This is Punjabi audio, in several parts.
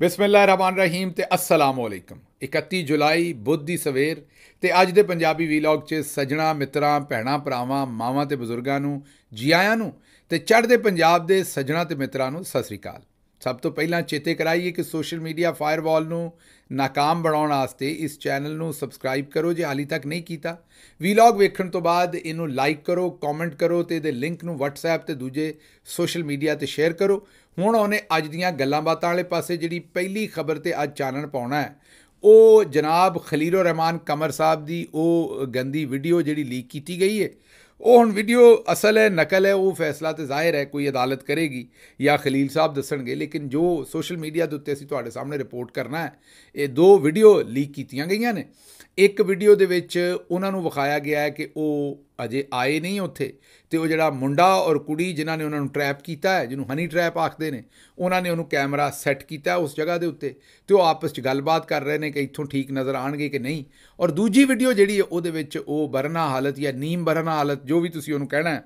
ਬਿਸਮਿਲ੍ਲਾਹਿਰਰਹਿਮਾਨਿਰਰਹੀਮ ਤੇ ਅਸਲਾਮ ਅਲੈਕਮ 31 ਜੁਲਾਈ ਬੁੱਧ ਦੀ ਸਵੇਰ ਤੇ ਅੱਜ ਦੇ ਪੰਜਾਬੀ ਵੀਲੌਗ 'ਚ ਸਜਣਾ ਮਿੱਤਰਾਂ ਭੈਣਾ ਭਰਾਵਾਂ ਮਾਵਾਂ ਤੇ ਬਜ਼ੁਰਗਾਂ ਨੂੰ ਜੀ ਆਇਆਂ ਨੂੰ ਤੇ ਚੜ੍ਹਦੇ ਪੰਜਾਬ ਦੇ ਸਜਣਾ ਤੇ ਮਿੱਤਰਾਂ ਨੂੰ ਸਤਿ ਸ੍ਰੀ ਅਕਾਲ ਸਭ ਤੋਂ ਪਹਿਲਾਂ ਚੇਤੇ ਕਰਾਈਏ ਕਿ ਸੋਸ਼ਲ ਮੀਡੀਆ ਫਾਇਰਵਾਲ ਨੂੰ ناکਾਮ ਬਣਾਉਣ ਵਾਸਤੇ ਇਸ ਚੈਨਲ ਨੂੰ ਸਬਸਕ੍ਰਾਈਬ ਕਰੋ ਜੇ ਹਾਲੀ ਤੱਕ ਨਹੀਂ ਕੀਤਾ ਵੀਲੌਗ ਵੇਖਣ ਤੋਂ ਬਾਅਦ ਇਹਨੂੰ ਲਾਈਕ ਕਰੋ ਕਮੈਂਟ ਕਰੋ ਤੇ ਇਹਦੇ ਲਿੰਕ ਨੂੰ WhatsApp ਤੇ ਦੂਜੇ ਸੋਸ਼ਲ ਮੀਡੀਆ ਤੇ ਸ਼ੇਅਰ ਕਰੋ ਹੁਣ ਉਹਨੇ ਅੱਜ ਦੀਆਂ ਗੱਲਾਂ ਬਾਤਾਂ ਵਾਲੇ ਪਾਸੇ ਜਿਹੜੀ ਪਹਿਲੀ ਖਬਰ ਤੇ ਅੱਜ ਚਾਨਣ ਪਾਉਣਾ ਹੈ ਉਹ ਜਨਾਬ ਖਲੀਲੋ ਰਹਿਮਾਨ ਕਮਰ ਸਾਹਿਬ ਦੀ ਉਹ ਗੰਦੀ ਵੀਡੀਓ ਜਿਹੜੀ ਲੀਕ ਕੀਤੀ ਗਈ ਹੈ ਉਹ ਹੁਣ ਵੀਡੀਓ ਅਸਲ ਹੈ ਨਕਲ ਹੈ ਉਹ ਫੈਸਲਾ ਤੇ ਜ਼ਾਹਿਰ ਹੈ ਕੋਈ ਅਦਾਲਤ ਕਰੇਗੀ ਜਾਂ ਖਲੀਲ ਸਾਹਿਬ ਦੱਸਣਗੇ ਲੇਕਿਨ ਜੋ ਸੋਸ਼ਲ ਮੀਡੀਆ ਦੇ ਉੱਤੇ ਅਸੀਂ ਤੁਹਾਡੇ ਸਾਹਮਣੇ ਰਿਪੋਰਟ ਕਰਨਾ ਹੈ ਇਹ ਦੋ ਵੀਡੀਓ ਲੀਕ ਕੀਤੀਆਂ ਗਈਆਂ ਨੇ ਇੱਕ ਵੀਡੀਓ ਦੇ ਵਿੱਚ ਉਹਨਾਂ ਨੂੰ ਵਿਖਾਇਆ ਗਿਆ ਹੈ ਕਿ ਉਹ ਅਜੇ ਆਏ ਨਹੀਂ ਉੱਥੇ ਤੇ ਉਹ ਜਿਹੜਾ ਮੁੰਡਾ ਔਰ ਕੁੜੀ ਜਿਨ੍ਹਾਂ ਨੇ ਉਹਨਾਂ ਨੂੰ ਟ੍ਰੈਪ ਕੀਤਾ ਹੈ ਜਿਹਨੂੰ ਹਨੀ ਟ੍ਰੈਪ ਆਖਦੇ ਨੇ ਉਹਨਾਂ ਨੇ ਉਹਨੂੰ ਕੈਮਰਾ ਸੈੱਟ ਕੀਤਾ ਉਸ ਜਗ੍ਹਾ ਦੇ ਉੱਤੇ ਤੇ ਉਹ ਆਪਸ ਵਿੱਚ ਗੱਲਬਾਤ ਕਰ ਰਹੇ ਨੇ ਕਿ ਇੱਥੋਂ ਠੀਕ ਨਜ਼ਰ ਆਣਗੇ ਕਿ ਨਹੀਂ ਔਰ ਦੂਜੀ ਵੀਡੀਓ ਜਿਹੜੀ ਹੈ ਉਹਦੇ ਵਿੱਚ ਉਹ ਬਰਨਾ ਹਾਲਤ ਜਾਂ ਨੀਮ ਬਰਨਾ ਹਾਲਤ ਜੋ ਵੀ ਤੁਸੀਂ ਉਹਨੂੰ ਕਹਿਣਾ ਹੈ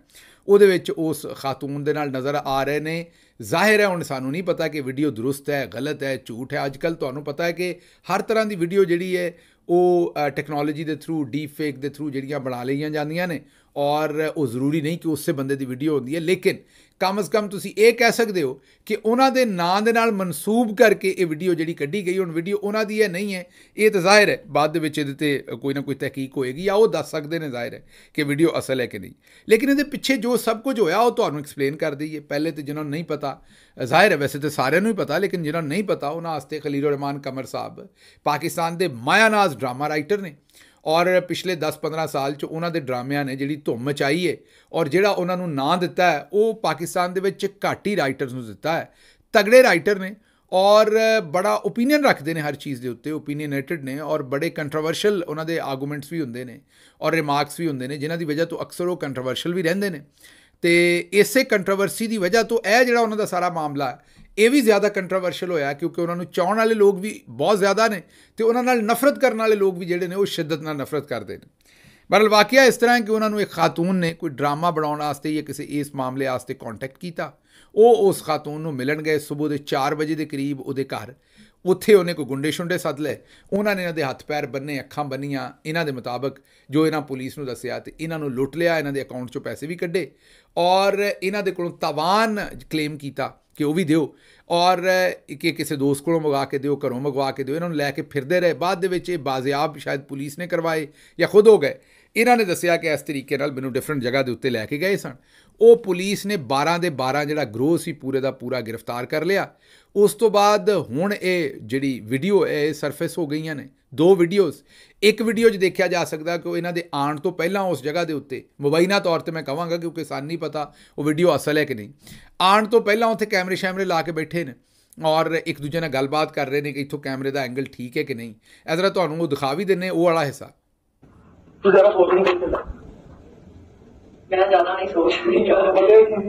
ਉਹਦੇ ਵਿੱਚ ਉਸ ਖਾਤੂਨ ਦੇ ਨਾਲ ਨਜ਼ਰ ਆ ਰਹੇ ਨੇ ਜ਼ਾਹਿਰ ਹੈ ਹੁਣ ਸਾਨੂੰ ਨਹੀਂ ਪਤਾ ਕਿ ਵੀਡੀਓ ਦਰੁਸਤ ਹੈ ਗਲਤ ਹੈ ਝੂਠ ਹੈ ਅੱਜਕੱਲ ਤੁਹਾਨੂੰ ਪਤਾ ਹੈ ਕਿ ਹਰ ਤਰ੍ਹਾਂ ਦੀ ਵੀਡੀਓ ਜਿਹੜੀ ਹੈ ਉਹ ਟੈਕਨੋਲੋਜੀ ਦੇ ਥਰੂ ਡੀਪ ਫੇਕ ਦੇ ਥਰੂ ਜਿਹੜੀਆਂ ਬਣਾ ਲਈਆਂ ਜਾਂਦੀਆਂ ਨੇ ਔਰ ਉਹ ਜ਼ਰੂਰੀ ਨਹੀਂ ਕਿ ਉਸੇ ਬੰਦੇ ਦੀ ਵੀਡੀਓ ਹੁੰਦੀ ਹੈ ਲੇਕਿਨ ਕਮ ਸੇ ਕਮ ਤੁਸੀਂ ਇਹ ਕਹਿ ਸਕਦੇ ਹੋ ਕਿ ਉਹਨਾਂ ਦੇ ਨਾਂ ਦੇ ਨਾਲ ਮਨਸੂਬ ਕਰਕੇ ਇਹ ਵੀਡੀਓ ਜਿਹੜੀ ਕੱਢੀ ਗਈ ਹੁਣ ਵੀਡੀਓ ਉਹਨਾਂ ਦੀ ਹੈ ਨਹੀਂ ਹੈ ਇਹ ਤਾਂ ਜ਼ਾਹਿਰ ਹੈ ਬਾਅਦ ਵਿੱਚ ਇਹਦੇ ਤੇ ਕੋਈ ਨਾ ਕੋਈ ਤਹਿਕੀਕ ਹੋਏਗੀ ਆ ਉਹ ਦੱਸ ਸਕਦੇ ਨੇ ਜ਼ਾਹਿਰ ਹੈ ਕਿ ਵੀਡੀਓ ਅਸਲ ਹੈ ਕਿ ਨਹੀਂ ਲੇਕਿਨ ਇਹਦੇ ਪਿੱਛੇ ਜੋ ਸਭ ਕੁਝ ਹੋਇਆ ਉਹ ਤੁਹਾਨੂੰ ਐਕਸਪਲੇਨ ਕਰ ਦਈਏ ਪਹਿਲੇ ਤੇ ਜਿਨ੍ਹਾਂ ਨੂੰ ਨਹੀਂ ਪਤਾ ਜ਼ਾਹਿਰ ਹੈ ਵੈਸੇ ਤੇ ਸਾਰਿਆਂ ਨੂੰ ਹੀ ਪਤਾ ਲੇਕਿਨ ਜਿਨ੍ਹਾਂ ਨੂੰ ਨਹੀਂ ਪਤਾ ਉਹਨਾਂ ਵਾਸਤੇ ਖਲੀਲ ਰਹਿਮਾਨ ਕਮਰ ਸਾਹਿਬ ਪਾਕਿਸਤਾਨ ਦੇ ਮਾਇਆਨਾਜ਼ ਡਰਾਮਾ ਰਾਈਟਰ ਨੇ ਔਰ ਪਿਛਲੇ 10-15 ਸਾਲ ਚ ਉਹਨਾਂ ਦੇ ਡਰਾਮਿਆਂ ਨੇ ਜਿਹੜੀ ਧੁੰਮ ਮਚਾਈ ਏ ਔਰ ਜਿਹੜਾ ਉਹਨਾਂ ਨੂੰ ਨਾਂ ਦਿੱਤਾ ਹੈ ਉਹ ਪਾਕਿਸਤਾਨ ਦੇ ਵਿੱਚ ਘਾਟੀ ਰਾਈਟਰਸ ਨੂੰ ਦਿੱਤਾ ਹੈ ਤਗੜੇ ਰਾਈਟਰ ਨੇ ਔਰ ਬੜਾ opinion ਰੱਖਦੇ ਨੇ ਹਰ ਚੀਜ਼ ਦੇ ਉੱਤੇ opinionated ਨੇ ਔਰ ਬੜੇ ਕੰਟਰੋਵਰਸ਼ਲ ਉਹਨਾਂ ਦੇ ਆਰਗੂਮੈਂਟਸ ਵੀ ਹੁੰਦੇ ਨੇ ਔਰ ਰਿਮਾਰਕਸ ਵੀ ਹੁੰਦੇ ਨੇ ਜਿਨ੍ਹਾਂ ਦੀ ਵਜ੍ਹਾ ਤੋਂ ਅਕਸਰ ਉਹ ਕੰਟਰੋਵਰਸ਼ਲ ਵੀ ਰਹਿੰਦੇ ਨੇ ਤੇ ਇਸੇ ਕੰਟਰੋਵਰਸੀ ਦੀ ਵਜ੍ਹਾ ਤੋਂ ਇਹ ਜਿਹੜਾ ਉਹਨਾਂ ਦਾ ਸਾਰਾ ਮਾਮਲਾ ਹੈ ਇਹ ਵੀ ਜ਼ਿਆਦਾ ਕੰਟਰੋਵਰਸ਼ੀਅਲ ਹੋਇਆ ਕਿਉਂਕਿ ਉਹਨਾਂ ਨੂੰ ਚਾਹਣ ਵਾਲੇ ਲੋਕ ਵੀ ਬਹੁਤ ਜ਼ਿਆਦਾ ਨੇ ਤੇ ਉਹਨਾਂ ਨਾਲ ਨਫ਼ਰਤ ਕਰਨ ਵਾਲੇ ਲੋਕ ਵੀ ਜਿਹੜੇ ਨੇ ਉਹ ਸ਼ਿੱਦਤ ਨਾਲ ਨਫ਼ਰਤ ਕਰਦੇ ਨੇ ਬਰਲ ਵਾਕਿਆ ਇਸ ਤਰ੍ਹਾਂ ਹੈ ਕਿ ਉਹਨਾਂ ਨੂੰ ਇੱਕ ਖਾਤੂਨ ਨੇ ਕੋਈ ਡਰਾਮਾ ਬਣਾਉਣ ਵਾਸਤੇ ਜਾਂ ਕਿਸੇ ਇਸ ਮਾਮਲੇ ਵਾਸਤੇ ਕੰਟੈਕਟ ਕੀਤਾ ਉਹ ਉਸ ਖਾਤੂਨ ਨੂੰ ਮਿਲਣ ਗਏ ਸਵੇਰ ਦੇ 4 ਵਜੇ ਦੇ ਕਰੀਬ ਉਹਦੇ ਘਰ ਉੱਥੇ ਉਹਨੇ ਕੋ ਗੁੰਡੇ ਸ਼ੁੰਡੇ ਸੱਦ ਲਏ ਉਹਨਾਂ ਨੇ ਇਹਨਾਂ ਦੇ ਹੱਥ ਪੈਰ ਬੰਨੇ ਅੱਖਾਂ ਬੰਨੀਆਂ ਇਹਨਾਂ ਦੇ ਮੁਤਾਬਕ ਜੋ ਇਹਨਾਂ ਪੁਲਿਸ ਨੂੰ ਦੱਸਿਆ ਤੇ ਇਹਨਾਂ ਨੂੰ ਲੁੱਟ ਲਿਆ ਇਹਨਾਂ ਦੇ ਅਕਾਊਂਟ 'ਚੋਂ ਪੈਸੇ ਵੀ ਕੱਢੇ ਔਰ ਇਹਨਾਂ ਦੇ ਕੋਲੋਂ ਤਵਾਨ ਕਲੇਮ ਕੀਤਾ ਕਿ ਉਹ ਵੀ ਦਿਓ ਔਰ ਇੱਕ ਕਿਸੇ ਦੋਸਤ ਕੋਲੋਂ ਮੰਗਵਾ ਕੇ ਦਿਓ ਘਰੋਂ ਮੰਗਵਾ ਕੇ ਦਿਓ ਇਹਨਾਂ ਨੂੰ ਲੈ ਕੇ ਫਿਰਦੇ ਰਹੇ ਬਾਅਦ ਦੇ ਵਿੱਚ ਇਹ ਬਾਜ਼ਿਆਬ ਸ਼ਾਇਦ ਪੁਲਿਸ ਨੇ ਕਰਵਾਏ ਜਾਂ ਖੁਦ ਹੋ ਗਏ ਇਹਨਾਂ ਨੇ ਦੱਸਿਆ ਕਿ ਇਸ ਤਰੀਕੇ ਨਾਲ ਮੈਨੂੰ ਡਿਫਰੈਂਟ ਜਗ੍ਹਾ ਦੇ ਉੱਤੇ ਲੈ ਕੇ ਗਏ ਸਨ ਉਹ ਪੁਲਿਸ ਨੇ 12 ਦੇ 12 ਜਿਹੜਾ ਗਰੋਹ ਸੀ ਪੂਰੇ ਦਾ ਪੂਰਾ ਗ੍ਰਿਫਤਾਰ ਕਰ ਲਿਆ ਉਸ ਤੋਂ ਬਾਅਦ ਹੁਣ ਇਹ ਜਿਹੜੀ ਵੀਡੀਓ ਹੈ ਸਰਫੇਸ ਹੋ ਗਈਆਂ ਨੇ ਦੋ ਵੀਡੀਓਜ਼ ਇੱਕ ਵੀਡੀਓ 'ਚ ਦੇਖਿਆ ਜਾ ਸਕਦਾ ਕਿ ਉਹ ਇਹਨਾਂ ਦੇ ਆਉਣ ਤੋਂ ਪਹਿਲਾਂ ਉਸ ਜਗ੍ਹਾ ਦੇ ਉੱਤੇ ਮਬੈਨਾ ਤੌਰ ਤੇ ਮੈਂ ਕਹਾਂਗਾ ਕਿਉਂਕਿ ਸਾਨੂੰ ਨਹੀਂ ਪਤਾ ਉਹ ਵੀਡੀਓ ਅਸਲ ਹੈ ਕਿ ਨਹੀਂ ਆਉਣ ਤੋਂ ਪਹਿਲਾਂ ਉੱਥੇ ਕੈਮਰੇ ਸ਼ੈਮਰੇ ਲਾ ਕੇ ਬੈਠੇ ਨੇ ਔਰ ਇੱਕ ਦੂਜੇ ਨਾਲ ਗੱਲਬਾਤ ਕਰ ਰਹੇ ਨੇ ਕਿ ਇੱਥੋਂ ਕੈਮਰੇ ਦਾ ਐਂਗਲ ਠੀਕ ਹੈ ਕਿ ਨਹੀਂ ਇਹ ਜ਼ਰਾ ਤੁਹਾਨੂੰ ਉਹ ਦਿਖਾ ਵੀ ਦਿੰਨੇ ਉਹ ਵਾਲਾ ਹਿੱਸਾ ਤੂੰ ਜ਼ਰਾ ਬੋਲ ਨਹੀਂ ਲੈ ਮੈਂ ਜ਼ਿਆਦਾ ਨਹੀਂ ਸੋਚ ਰਹੀ ਮੇਰੀ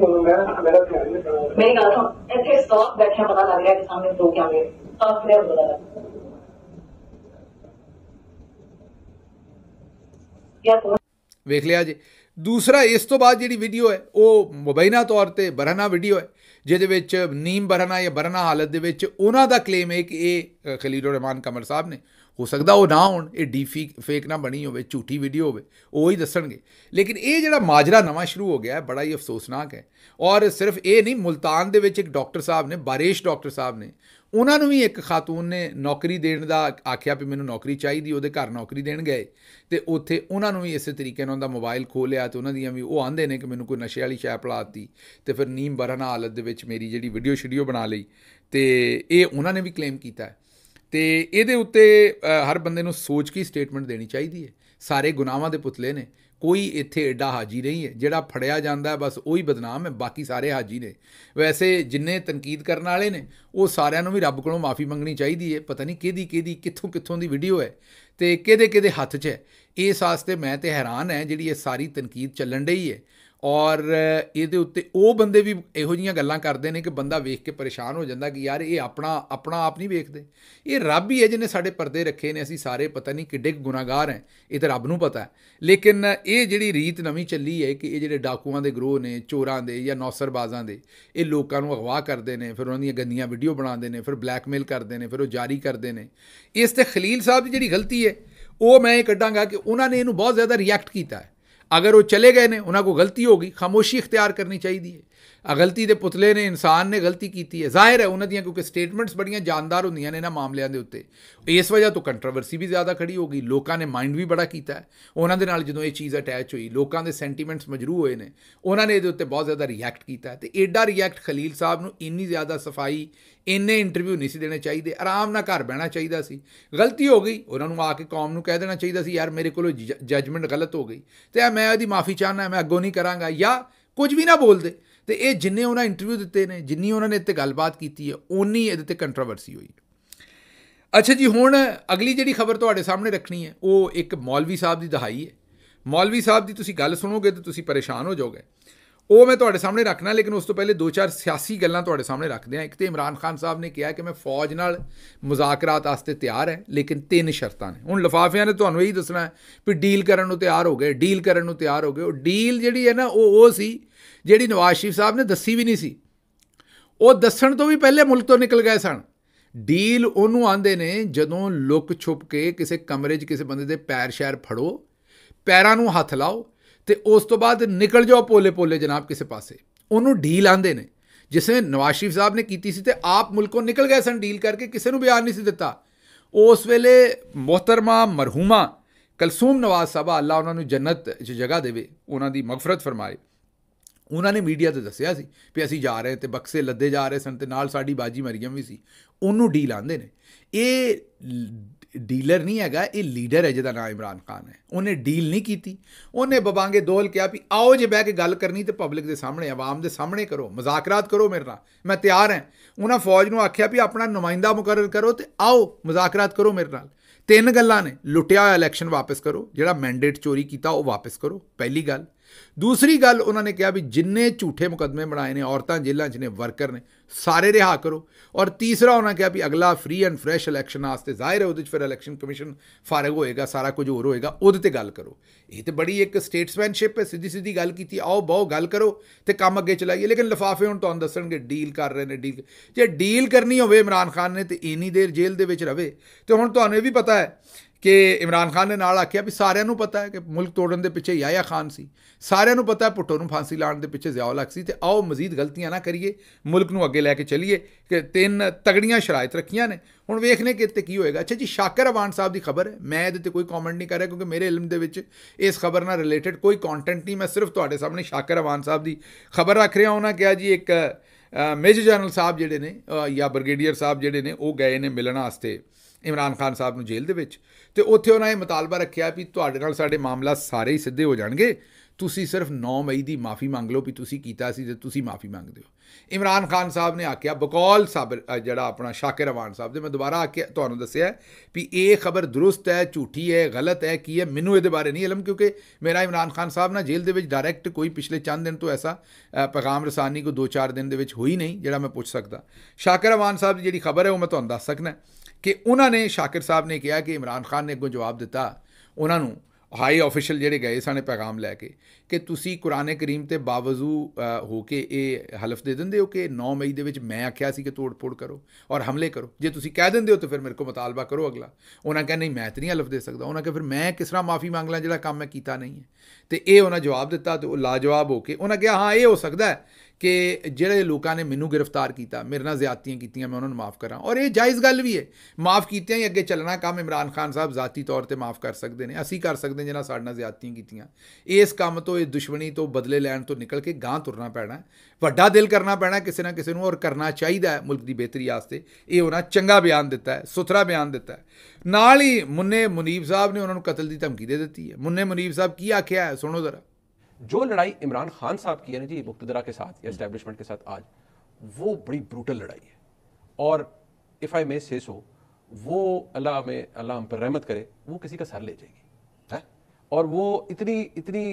ਗੱਲ ਸੁਣ ਇੱਥੇ ਸਟਾਕ ਬੈਠਿਆ ਪਤਾ ਲੱਗ ਰਿਹਾ ਕਿ ਸਾਹਮਣੇ ਦੋ ਕੈਮਰੇ ਸਟਾਕ ਪਲੇਅਰ ਬੋਲਦਾ ਲੱਗ ਵੇਖ ਲਿਆ ਜੀ ਦੂਸਰਾ ਇਸ ਤੋਂ ਬਾਅਦ ਜਿਹੜੀ ਵੀਡੀਓ ਹੈ ਉਹ ਮੁਬੈਨਾ ਤੌਰ ਤੇ ਬਰਹਨਾ ਵੀਡੀਓ ਹੈ ਜਿਹਦੇ ਵਿੱਚ ਨੀਮ ਬਰਹਨਾ ਜਾਂ ਬਰਹਨਾ ਹਾਲਤ ਦੇ ਵਿੱਚ ਉਹਨਾਂ ਦਾ ਕਲੇਮ ਹੈ ਕਿ ਇਹ ਖਲੀਲੁਰ ਰਹਿਮਾਨ ਕਮਰ ਸਾਹਿਬ ਨੇ ਹੋ ਸਕਦਾ ਉਹ ਨਾ ਹੋਣ ਇਹ ਡੀ ਫੇਕ ਨਾ ਬਣੀ ਹੋਵੇ ਝੂਠੀ ਵੀਡੀਓ ਹੋਵੇ ਉਹ ਹੀ ਦੱਸਣਗੇ ਲੇਕਿਨ ਇਹ ਜਿਹੜਾ ਮਾਜਰਾ ਨਵਾਂ ਸ਼ੁਰੂ ਹੋ ਗਿਆ ਹੈ ਬੜਾ ਹੀ ਅਫਸੋਸਨਾਕ ਹੈ ਔਰ ਸਿਰਫ ਇਹ ਨਹੀਂ ਮੁਲਤਾਨ ਦੇ ਵਿੱਚ ਇੱਕ ਡਾਕਟਰ ਸਾਹਿਬ ਨੇ ਬਾਰੇਸ਼ ਡਾਕਟਰ ਸਾਹਿਬ ਨੇ ਉਹਨਾਂ ਨੂੰ ਵੀ ਇੱਕ ਖਾਤੂਨ ਨੇ ਨੌਕਰੀ ਦੇਣ ਦਾ ਆਖਿਆ ਵੀ ਮੈਨੂੰ ਨੌਕਰੀ ਚਾਹੀਦੀ ਉਹਦੇ ਘਰ ਨੌਕਰੀ ਦੇਣ ਗਏ ਤੇ ਉੱਥੇ ਉਹਨਾਂ ਨੂੰ ਵੀ ਇਸੇ ਤਰੀਕੇ ਨਾਲ ਉਹਦਾ ਮੋਬਾਈਲ ਖੋਲ ਲਿਆ ਤੇ ਉਹਨਾਂ ਦੀਆਂ ਵੀ ਉਹ ਆਂਦੇ ਨੇ ਕਿ ਮੈਨੂੰ ਕੋਈ ਨਸ਼ੇ ਵਾਲੀ ਸ਼ੈ ਪਲਾਤੀ ਤੇ ਫਿਰ ਨੀਮ ਬਰਨਾ ਹਾਲਤ ਦੇ ਵਿੱਚ ਮੇਰੀ ਜਿਹੜੀ ਵੀਡੀਓ ਸ਼ੀਡੀਓ ਬਣਾ ਲਈ ਤੇ ਇਹ ਉਹਨਾਂ ਨੇ ਵੀ ਕਲੇਮ ਕੀਤਾ ਹੈ ਤੇ ਇਹਦੇ ਉੱਤੇ ਹਰ ਬੰਦੇ ਨੂੰ ਸੋਚ ਕੇ ਸਟੇਟਮੈਂਟ ਦੇਣੀ ਚਾਹੀਦੀ ਹੈ ਸਾਰੇ ਗੁਨਾਹਾਂ ਦੇ ਪੁਤਲੇ ਨੇ ਕੋਈ ਇੱਥੇ ਐਡਾ ਹਾਜੀ ਨਹੀਂ ਹੈ ਜਿਹੜਾ ਫੜਿਆ ਜਾਂਦਾ ਬਸ ਉਹੀ ਬਦਨਾਮ ਹੈ ਬਾਕੀ ਸਾਰੇ ਹਾਜੀ ਨੇ ਵੈਸੇ ਜਿੰਨੇ ਤਨਕੀਦ ਕਰਨ ਵਾਲੇ ਨੇ ਉਹ ਸਾਰਿਆਂ ਨੂੰ ਵੀ ਰੱਬ ਕੋਲੋਂ ਮਾਫੀ ਮੰਗਣੀ ਚਾਹੀਦੀ ਹੈ ਪਤਾ ਨਹੀਂ ਕਿਹਦੀ ਕਿਹਦੀ ਕਿੱਥੋਂ ਕਿੱਥੋਂ ਦੀ ਵੀਡੀਓ ਹੈ ਤੇ ਕਿਹਦੇ ਕਿਹਦੇ ਹੱਥ 'ਚ ਹੈ ਇਸ ਵਾਸਤੇ ਮੈਂ ਤੇ ਹੈਰਾਨ ਹੈ ਜਿਹੜੀ ਇਹ ਸਾਰੀ ਤਨਕੀਦ ਚੱਲਣ ਢਈ ਹੈ ਔਰ ਇਹਦੇ ਉੱਤੇ ਉਹ ਬੰਦੇ ਵੀ ਇਹੋ ਜੀਆਂ ਗੱਲਾਂ ਕਰਦੇ ਨੇ ਕਿ ਬੰਦਾ ਵੇਖ ਕੇ ਪਰੇਸ਼ਾਨ ਹੋ ਜਾਂਦਾ ਕਿ ਯਾਰ ਇਹ ਆਪਣਾ ਆਪਣਾ ਆਪ ਨਹੀਂ ਵੇਖਦੇ ਇਹ ਰੱਬ ਹੀ ਹੈ ਜਿਹਨੇ ਸਾਡੇ ਪਰਦੇ ਰੱਖੇ ਨੇ ਅਸੀਂ ਸਾਰੇ ਪਤਾ ਨਹੀਂ ਕਿੱਡੇ ਗੁਨਾਹਗਾਰ ਹੈ ਇਹ ਤਾਂ ਰੱਬ ਨੂੰ ਪਤਾ ਹੈ ਲੇਕਿਨ ਇਹ ਜਿਹੜੀ ਰੀਤ ਨਵੀਂ ਚੱਲੀ ਹੈ ਕਿ ਇਹ ਜਿਹੜੇ ਡਾਕੂਆਂ ਦੇ ਗਰੋਹ ਨੇ ਚੋਰਾਂ ਦੇ ਜਾਂ ਨੌਸਰਬਾਜ਼ਾਂ ਦੇ ਇਹ ਲੋਕਾਂ ਨੂੰ ਅਗਵਾ ਕਰਦੇ ਨੇ ਫਿਰ ਉਹਨਾਂ ਦੀਆਂ ਗੰਦੀਆਂ ਵੀਡੀਓ ਬਣਾਉਂਦੇ ਨੇ ਫਿਰ ਬਲੈਕਮੇਲ ਕਰਦੇ ਨੇ ਫਿਰ ਉਹ ਜਾਰੀ ਕਰਦੇ ਨੇ ਇਸ ਤੇ ਖਲੀਲ ਸਾਹਿਬ ਦੀ ਜਿਹੜੀ ਗਲਤੀ ਹੈ ਉਹ ਮੈਂ ਇਹ ਕੱਢਾਂਗਾ ਕਿ ਉਹਨਾਂ ਨੇ ਇਹਨੂੰ ਬਹੁਤ ਜ਼ਿਆਦਾ ਰਿਐਕਟ ਕੀਤਾ ਹੈ ਅਗਰ ਉਹ ਚਲੇ ਗਏ ਨੇ ਉਹਨਾਂ ਕੋ ਗਲਤੀ ਹੋ ਗਈ ਖਾਮੋਸ਼ੀ ਇਖਤਿਆਰ ਕਰਨੀ ਚਾਹੀਦੀ ਹੈ ਆ ਗਲਤੀ ਦੇ ਪੁਤਲੇ ਨੇ ਇਨਸਾਨ ਨੇ ਗਲਤੀ ਕੀਤੀ ਹੈ ਜ਼ਾਹਿਰ ਹੈ ਉਹਨਾਂ ਦੀਆਂ ਕਿਉਂਕਿ ਸਟੇਟਮੈਂਟਸ ਬੜੀਆਂ ਜਾਨਦਾਰ ਹੁੰਦੀਆਂ ਨੇ ਇਹਨਾਂ ਮਾਮਲਿਆਂ ਦੇ ਉੱਤੇ ਇਸ ਵਜ੍ਹਾ ਤੋਂ ਕੰਟਰੋਵਰਸੀ ਵੀ ਜ਼ਿਆਦਾ ਖੜੀ ਹੋ ਗਈ ਲੋਕਾਂ ਨੇ ਮਾਈਂਡ ਵੀ ਬੜਾ ਕੀਤਾ ਹੈ ਉਹਨਾਂ ਦੇ ਨਾਲ ਜਦੋਂ ਇਹ ਚੀਜ਼ ਅਟੈਚ ਹੋਈ ਲੋਕਾਂ ਦੇ ਸੈਂਟੀਮੈਂਟਸ ਮਜਰੂ ਹੋਏ ਨੇ ਉਹਨਾਂ ਨੇ ਇਹਦੇ ਉੱਤੇ ਬਹੁਤ ਜ਼ਿਆਦਾ ਰਿਐਕਟ ਕੀਤਾ ਤੇ ਐਡਾ ਰਿਐਕਟ ਖਲੀਲ ਸਾਹਿਬ ਨੂੰ ਇੰਨੀ ਜ਼ਿਆਦਾ ਸਫਾਈ ਇੰਨੇ ਇੰਟਰਵਿਊ ਨਹੀਂ ਸੀ ਦੇਣੇ ਚਾਹੀਦੇ ਆਰਾਮ ਨਾਲ ਘਰ ਬਹਿਣਾ ਚਾਹੀਦਾ ਸੀ ਗਲਤੀ ਹੋ ਗਈ ਉਹਨਾਂ ਨੂੰ ਆ ਕੇ ਕੌਮ ਨੂੰ ਕਹਿ ਦੇਣਾ ਚਾਹੀਦਾ ਸੀ ਯਾਰ ਮੇਰੇ ਕੋਲੋਂ ਜਜਮੈਂਟ ਗਲਤ ਹੋ ਗਈ ਤੇ ਮੈਂ ਇਹਦੀ ਮਾਫੀ ਚਾਹਨਾ ਮੈਂ ਅੱਗੋਂ ਨਹੀਂ ਕਰਾਂਗਾ ਜਾਂ ਕੁਝ ਵੀ ਨਾ ਬੋਲਦੇ ਤੇ ਇਹ ਜਿੰਨੇ ਉਹਨਾਂ ਇੰਟਰਵਿਊ ਦਿੱਤੇ ਨੇ ਜਿੰਨੀ ਉਹਨਾਂ ਨੇ ਇੱਥੇ ਗੱਲਬਾਤ ਕੀਤੀ ਹੈ ਓਨੀ ਇਹਦੇ ਤੇ ਕੰਟਰੋਵਰਸੀ ਹੋਈ ਅੱਛਾ ਜੀ ਹੁਣ ਅਗਲੀ ਜਿਹੜੀ ਖਬਰ ਤੁਹਾਡੇ ਸਾਹਮਣੇ ਰੱਖਣੀ ਹੈ ਉਹ ਇੱਕ ਮੌਲਵੀ ਸਾਹਿਬ ਦੀ ਦਹਾਈ ਹੈ ਮੌਲਵੀ ਸਾਹਿਬ ਦੀ ਤੁਸੀਂ ਗੱਲ ਸੁਣੋਗੇ ਤੇ ਤੁਸੀਂ ਪਰੇਸ਼ਾਨ ਹੋ ਜਾਓਗੇ ਉਹ ਮੈਂ ਤੁਹਾਡੇ ਸਾਹਮਣੇ ਰੱਖਣਾ ਲੇਕਿਨ ਉਸ ਤੋਂ ਪਹਿਲੇ ਦੋ ਚਾਰ ਸਿਆਸੀ ਗੱਲਾਂ ਤੁਹਾਡੇ ਸਾਹਮਣੇ ਰੱਖਦੇ ਆ ਇੱਕ ਤੇ ਇਮਰਾਨ ਖਾਨ ਸਾਹਿਬ ਨੇ ਕਿਹਾ ਕਿ ਮੈਂ ਫੌਜ ਨਾਲ ਮੁਜ਼ਾਕਰਾਤ ਆਸਤੇ ਤਿਆਰ ਹੈ ਲੇਕਿਨ ਤਿੰਨ ਸ਼ਰਤਾਂ ਨੇ ਹੁਣ ਲਫਾਫਿਆਂ ਨੇ ਤੁਹਾਨੂੰ ਇਹੀ ਦੱਸਣਾ ਹੈ ਕਿ ਡੀਲ ਕਰਨ ਨੂੰ ਤਿਆਰ ਹੋ ਗਏ ਡੀਲ ਕਰਨ ਨੂੰ ਤਿਆਰ ਹੋ ਗਏ ਉਹ ਡੀਲ ਜਿਹੜੀ ਹੈ ਨਾ ਉਹ ਉਹ ਸੀ ਜਿਹੜੀ ਨਵਾਜ਼ ਸ਼ਰੀਫ ਸਾਹਿਬ ਨੇ ਦੱਸੀ ਵੀ ਨਹੀਂ ਸੀ ਉਹ ਦੱਸਣ ਤੋਂ ਵੀ ਪਹਿਲੇ ਮੁਲਕ ਤੋਂ ਨਿਕਲ ਗਏ ਸਨ ਡੀਲ ਉਹਨੂੰ ਆਂਦੇ ਨੇ ਜਦੋਂ ਲੁੱਕ ਛੁਪ ਕੇ ਕਿਸੇ ਕਮਰੇ 'ਚ ਕਿਸੇ ਬੰਦੇ ਦੇ ਪੈਰ ਸ਼ੈਰ ਫੜੋ ਪੈਰਾਂ ਨੂੰ ਹੱਥ ਲਾਓ ਤੇ ਉਸ ਤੋਂ ਬਾਅਦ ਨਿਕਲ ਜਾਓ ਪੋਲੇ-ਪੋਲੇ ਜਨਾਬ ਕਿਸੇ ਪਾਸੇ ਉਹਨੂੰ ਡੀਲ ਆਂਦੇ ਨੇ ਜਿਸੇ ਨਵਾਜ਼ ਸ਼ਰੀਫ ਸਾਹਿਬ ਨੇ ਕੀਤੀ ਸੀ ਤੇ ਆਪ ਮੁਲਕੋਂ ਨਿਕਲ ਗਏ ਸਨ ਡੀਲ ਕਰਕੇ ਕਿਸੇ ਨੂੰ ਬਿਆਨ ਨਹੀਂ ਸੀ ਦਿੱਤਾ ਉਸ ਵੇਲੇ ਮੁਹਤਰਮਾ ਮਰਹੂਮਾ ਕਲਸੂਮ ਨਵਾਜ਼ ਸਾਹਿਬਾ ਅੱਲਾ ਉਹਨਾਂ ਨੂੰ ਜੰਨਤ 'ਚ ਜਗ੍ਹਾ ਦੇਵੇ ਉਹਨਾਂ ਦੀ ਮਗਫਰਤ ਫਰਮਾਏ ਉਹਨਾਂ ਨੇ ਮੀਡੀਆ ਤੇ ਦੱਸਿਆ ਸੀ ਵੀ ਅਸੀਂ ਜਾ ਰਹੇ ਤੇ ਬਕਸੇ ਲੱਦੇ ਜਾ ਰਹੇ ਸਨ ਤੇ ਨਾਲ ਸਾਡੀ ਬਾਜੀ ਮਰੀਮ ਵੀ ਸੀ ਉਹਨੂੰ ਡੀਲ ਆਂਦੇ ਨੇ ਇਹ ਡੀਲਰ ਨਹੀਂ ਹੈਗਾ ਇਹ ਲੀਡਰ ਹੈ ਜਿਹਦਾ ਨਾਮ ਇਮਰਾਨ ਖਾਨ ਹੈ ਉਹਨੇ ਡੀਲ ਨਹੀਂ ਕੀਤੀ ਉਹਨੇ ਬਬਾਂਗੇ ਦੋਲ ਕਿਹਾ ਵੀ ਆਓ ਜੇ ਬਹਿ ਕੇ ਗੱਲ ਕਰਨੀ ਤੇ ਪਬਲਿਕ ਦੇ ਸਾਹਮਣੇ ਆਵਾਮ ਦੇ ਸਾਹਮਣੇ ਕਰੋ ਮਜ਼ਾਕਰਾਤ ਕਰੋ ਮੇਰੇ ਨਾਲ ਮੈਂ ਤਿਆਰ ਹਾਂ ਉਹਨਾਂ ਫੌਜ ਨੂੰ ਆਖਿਆ ਵੀ ਆਪਣਾ ਨੁਮਾਇੰਦਾ ਮੁਕਰਰ ਕਰੋ ਤੇ ਆਓ ਮਜ਼ਾਕਰਾਤ ਕਰੋ ਮੇਰੇ ਨਾਲ ਤਿੰਨ ਗੱਲਾਂ ਨੇ ਲੁੱਟਿਆ ਹੋਇਆ ਇਲੈਕਸ਼ਨ ਵਾਪਸ ਕਰੋ ਜਿਹੜਾ ਮੈਂਡੇਟ ਚੋਰੀ ਕੀਤਾ ਉਹ ਵਾਪਸ ਕਰੋ ਪਹਿਲੀ ਗੱਲ ਦੂਸਰੀ ਗੱਲ ਉਹਨਾਂ ਨੇ ਕਿਹਾ ਵੀ ਜਿੰਨੇ ਝੂਠੇ ਮੁਕਦਮੇ ਬਣਾਏ ਨੇ ਔਰਤਾਂ ਜੇਲ੍ਹਾਂ 'ਚ ਨੇ ਵਰਕਰ ਨੇ ਸਾਰੇ ਰਿਹਾ ਕਰੋ ਔਰ ਤੀਸਰਾ ਉਹਨਾਂ ਕਿਹਾ ਵੀ ਅਗਲਾ ਫ੍ਰੀ ਐਂਡ ਫਰੈਸ਼ ਇਲੈਕਸ਼ਨ ਆਸਤੇ ਜ਼ਾਹਿਰ ਹੈ ਉਹਦੇ 'ਚ ਫਿਰ ਇਲੈਕਸ਼ਨ ਕਮਿਸ਼ਨ ਫਾਰਗ ਹੋਏਗਾ ਸਾਰਾ ਕੁਝ ਹੋਰ ਹੋਏਗਾ ਉਹਦੇ ਤੇ ਗੱਲ ਕਰੋ ਇਹ ਤੇ ਬੜੀ ਇੱਕ ਸਟੇਟਸਮੈਨਸ਼ਿਪ ਹੈ ਸਿੱਧੀ ਸਿੱਧੀ ਗੱਲ ਕੀਤੀ ਆਓ ਬਹੁ ਗੱਲ ਕਰੋ ਤੇ ਕੰਮ ਅੱਗੇ ਚਲਾਈਏ ਲੇਕਿਨ ਲਫਾਫੇ ਹੁਣ ਤੁਹਾਨੂੰ ਦੱਸਣਗੇ ਡੀਲ ਕਰ ਰਹੇ ਨੇ ਡੀਲ ਜੇ ਡੀਲ ਕਰਨੀ ਹੋਵੇ ਇਮਰਾਨ ਖਾਨ ਨੇ ਤੇ ਇਨੀ ਦੇਰ ਜੇਲ੍ਹ ਦੇ ਵਿੱਚ ਰਵੇ ਤੇ ਹੁਣ ਤੁਹਾਨੂੰ ਇਹ ਵੀ ਪਤਾ ਹੈ ਕਿ ਇਮਰਾਨ ਖਾਨ ਨੇ ਨਾਲ ਆਖਿਆ ਵੀ ਸਾਰਿਆਂ ਨੂੰ ਪਤਾ ਹੈ ਕਿ ਮੁਲਕ ਤੋੜਨ ਦੇ ਪਿੱਛੇ ਯਾਇਆ ਖਾਨ ਸੀ ਸਾਰਿਆਂ ਨੂੰ ਪਤਾ ਹੈ ਪੁੱਟੋ ਨੂੰ ਫਾਂਸੀ ਲਾਉਣ ਦੇ ਪਿੱਛੇ ਜ਼ਿਆਉਲ ਲੱਗ ਸੀ ਤੇ ਆਓ ਮਜ਼ੀਦ ਗਲਤੀਆਂ ਨਾ ਕਰੀਏ ਮੁਲਕ ਨੂੰ ਅੱਗੇ ਲੈ ਕੇ ਚੱਲੀਏ ਕਿ ਤਿੰਨ ਤਗੜੀਆਂ ਸ਼ਰਾਇਤ ਰੱਖੀਆਂ ਨੇ ਹੁਣ ਵੇਖਨੇ ਕਿ ਇੱਥੇ ਕੀ ਹੋਏਗਾ ਅੱਛਾ ਜੀ ਸ਼ਾਕਰ ਅਵਾਨ ਸਾਹਿਬ ਦੀ ਖਬਰ ਹੈ ਮੈਂ ਇਹਦੇ ਤੇ ਕੋਈ ਕਮੈਂਟ ਨਹੀਂ ਕਰ ਰਿਹਾ ਕਿਉਂਕਿ ਮੇਰੇ ਇਲਮ ਦੇ ਵਿੱਚ ਇਸ ਖਬਰ ਨਾਲ ਰਿਲੇਟਡ ਕੋਈ ਕੰਟੈਂਟ ਨਹੀਂ ਮੈਂ ਸਿਰਫ ਤੁਹਾਡੇ ਸਾਹਮਣੇ ਸ਼ਾਕਰ ਅਵਾਨ ਸਾਹਿਬ ਦੀ ਖਬਰ ਰੱਖ ਰਿਹਾ ਉਹਨਾਂ ਕਿਹਾ ਜੀ ਇੱਕ ਮੇਜਰ ਜਨਰਲ ਸਾਹਿਬ ਜਿਹੜੇ ਨੇ ਜਾਂ ਬ੍ਰਿਗੇਡੀਅਰ ਸਾਹਿਬ ਜਿਹੜੇ ਨੇ ਉਹ ਗਏ ਨੇ ਮਿਲਣ ਵਾਸਤੇ ਇਮਰਾਨ ਖਾਨ ਸਾਹਿਬ ਨੂੰ ਜੇਲ੍ਹ ਦੇ ਵਿੱਚ ਤੇ ਉੱਥੇ ਉਹਨਾਂ ਨੇ ਮਤਾਲਬਾ ਰੱਖਿਆ ਵੀ ਤੁਹਾਡੇ ਨਾਲ ਸਾਡੇ ਮਾਮਲਾ ਸਾਰੇ ਹੀ ਸਿੱਧੇ ਹੋ ਜਾਣਗੇ ਤੁਸੀਂ ਸਿਰਫ 9 ਮਈ ਦੀ ਮਾਫੀ ਮੰਗ ਲਓ ਵੀ ਤੁਸੀਂ ਕੀਤਾ ਸੀ ਤੇ ਤੁਸੀਂ ਮਾਫੀ ਮੰਗਦੇ ਹੋ ਇਮਰਾਨ ਖਾਨ ਸਾਹਿਬ ਨੇ ਆਖਿਆ ਬਕੌਲ ਸਾਬਰ ਜਿਹੜਾ ਆਪਣਾ ਸ਼ਾਕਿਰ ਰਵਾਨ ਸਾਹਿਬ ਦੇ ਮੈਂ ਦੁਬਾਰਾ ਆਖਿਆ ਤੁਹਾਨੂੰ ਦੱਸਿਆ ਵੀ ਇਹ ਖਬਰ ਦਰੁਸਤ ਹੈ ਝੂਠੀ ਹੈ ਗਲਤ ਹੈ ਕੀ ਹੈ ਮੈਨੂੰ ਇਹਦੇ ਬਾਰੇ ਨਹੀਂ ਇਲਮ ਕਿਉਂਕਿ ਮੇਰਾ ਇਮਰਾਨ ਖਾਨ ਸਾਹਿਬ ਨਾਲ ਜੇਲ੍ਹ ਦੇ ਵਿੱਚ ਡਾਇਰੈਕਟ ਕੋਈ ਪਿਛਲੇ ਚੰਦ ਦਿਨ ਤੋਂ ਐਸਾ ਪੈਗਾਮ ਰਸਾਨੀ ਕੋ 2-4 ਦਿਨ ਦੇ ਵਿੱਚ ਹੋਈ ਨਹੀਂ ਜਿਹੜਾ ਮੈਂ ਪੁੱਛ ਸਕਦਾ ਸ਼ਾਕਿਰ ਰਵਾਨ ਸਾਹਿਬ ਦੀ ਜਿਹੜੀ ਖਬਰ ਹੈ ਉਹ ਮੈਂ ਤੁਹਾਨੂੰ ਦੱਸ ਸਕਣਾ ਕਿ ਉਹਨਾਂ ਨੇ ਸ਼ਾਕਿਰ ਸਾਹਿਬ ਨੇ ਕਿਹਾ ਕਿ ਇਮਰਾਨ ਖਾਨ ਨੇ ਅੱਗੋਂ ਜਵਾਬ ਦਿੱਤਾ ਉਹਨਾਂ ਨੂੰ ਹਾਈ ਆਫੀਸ਼ੀਅਲ ਜਿਹੜੇ ਗਏ ਸਾਨੇ ਪੈਗਾਮ ਲੈ ਕੇ ਕਿ ਤੁਸੀਂ ਕੁਰਾਨੇ ਕਰੀਮ ਤੇ ਬਾਵਜੂ ਹੋ ਕੇ ਇਹ ਹਲਫ ਦੇ ਦਿੰਦੇ ਹੋ ਕਿ 9 ਮਈ ਦੇ ਵਿੱਚ ਮੈਂ ਆਖਿਆ ਸੀ ਕਿ ਤੋੜ-ਫੋੜ ਕਰੋ ਔਰ ਹਮਲੇ ਕਰੋ ਜੇ ਤੁਸੀਂ ਕਹਿ ਦਿੰਦੇ ਹੋ ਤਾਂ ਫਿਰ ਮੇਰੇ ਕੋ ਮਤਾਲਬਾ ਕਰੋ ਅਗਲਾ ਉਹਨਾਂ ਕਹਿੰਦੇ ਨਹੀਂ ਮੈਂ ਤੇ ਨਹੀਂ ਹਲਫ ਦੇ ਸਕਦਾ ਉਹਨਾਂ ਕਹਿੰਦੇ ਫਿਰ ਮੈਂ ਕਿਸ ਤਰ੍ਹਾਂ ਮਾਫੀ ਮੰਗ ਲਾਂ ਜਿਹੜਾ ਕੰਮ ਮੈਂ ਕੀਤਾ ਨਹੀਂ ਹੈ ਤੇ ਇਹ ਉਹਨਾਂ ਜਵਾਬ ਦਿੱਤਾ ਤੇ ਉਹ ਲਾਜਵਾਬ ਹੋ ਕੇ ਉਹਨਾਂ ਕਿਹਾ ਹਾਂ ਇਹ ਹੋ ਸਕਦਾ ਹੈ ਕਿ ਜਿਹੜੇ ਲੋਕਾਂ ਨੇ ਮੈਨੂੰ ਗ੍ਰਿਫਤਾਰ ਕੀਤਾ ਮੇਰੇ ਨਾਲ ਜ਼ਿਆਦਤੀਆਂ ਕੀਤੀਆਂ ਮੈਂ ਉਹਨਾਂ ਨੂੰ ਮਾਫ ਕਰਾਂ ਔਰ ਇਹ ਜਾਇਜ਼ ਗੱਲ ਵੀ ਹੈ ਮਾਫ ਕੀਤੇ ਹੀ ਅੱਗੇ ਚੱਲਣਾ ਕੰਮ ਇਮਰਾਨ ਖਾਨ ਸਾਹਿਬ ਜ਼ਾਤੀ ਤੌਰ ਤੇ ਮਾਫ ਕਰ ਸਕਦੇ ਨੇ ਅਸੀਂ ਕਰ ਸਕਦੇ ਜਿਹਨਾਂ ਸਾਡੇ ਨਾਲ ਜ਼ਿਆਦਤੀਆਂ ਕੀਤੀਆਂ ਇਸ ਕੰਮ ਤੋਂ ਇਹ ਦੁਸ਼ਮਣੀ ਤੋਂ ਬਦਲੇ ਲੈਣ ਤੋਂ ਨਿਕਲ ਕੇ ਗਾਂ ਤੁਰਨਾ ਪੈਣਾ ਵੱਡਾ ਦਿਲ ਕਰਨਾ ਪੈਣਾ ਕਿਸੇ ਨਾ ਕਿਸੇ ਨੂੰ ਔਰ ਕਰਨਾ ਚਾਹੀਦਾ ਹੈ ਮੁਲਕ ਦੀ ਬਿਹਤਰੀ ਵਾਸਤੇ ਇਹ ਉਹਨਾਂ ਚੰਗਾ ਬਿਆਨ ਦਿੱਤਾ ਹੈ ਸੁਥਰਾ ਬਿਆਨ ਦਿੱਤਾ ਹੈ ਨਾਲ ਹੀ ਮੁੰਨੇ ਮੁਨੀਬ ਸਾਹਿਬ ਨੇ ਉਹਨਾਂ ਨੂੰ ਕਤਲ ਦੀ ਧਮਕੀ ਦੇ ਦਿੱਤੀ ਹੈ ਮੁੰਨੇ ਮੁਨੀਬ ਸਾਹਿਬ ਕੀ ਆਖਿਆ ਹੈ ਸੁਣੋ ਜ਼ਰਾ जो लड़ाई इमरान खान साहब की है ना जी मुख्तरा के साथ या इस्टेब्लिशमेंट के साथ आज वो बड़ी ब्रूटल लड़ाई है और इफ़ आई मे से सो वो अल्लाह में अल्लाह हम पर रहमत करे वो किसी का सर ले जाएगी है और वो इतनी इतनी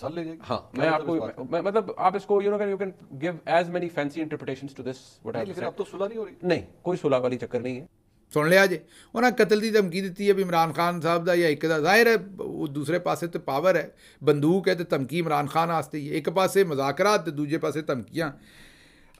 सर ले जाएगी हाँ मैं मतलब आपको मैं, मतलब आप इसको you know you can give as many fancy interpretations to this what I तो सुलह नहीं हो रही नहीं कोई सुलह वाली चक्कर नहीं है ਸੁਣ ਲਿਆ ਜੇ ਉਹਨਾਂ ਕਤਲ ਦੀ ਧਮਕੀ ਦਿੱਤੀ ਹੈ ਵੀ ਇਮਰਾਨ ਖਾਨ ਸਾਹਿਬ ਦਾ ਜਾਂ ਇੱਕ ਦਾ ਜ਼ਾਹਿਰ ਹੈ ਉਹ ਦੂਸਰੇ ਪਾਸੇ ਤੇ ਪਾਵਰ ਹੈ ਬੰਦੂਕ ਹੈ ਤੇ ਧਮਕੀ ਇਮਰਾਨ ਖਾਨ ਆਸਤੇ ਹੀ ਇੱਕ ਪਾਸੇ ਮਜ਼ਾਕਰਾਤ ਤੇ ਦੂਜੇ ਪਾਸੇ ਧਮਕੀਆਂ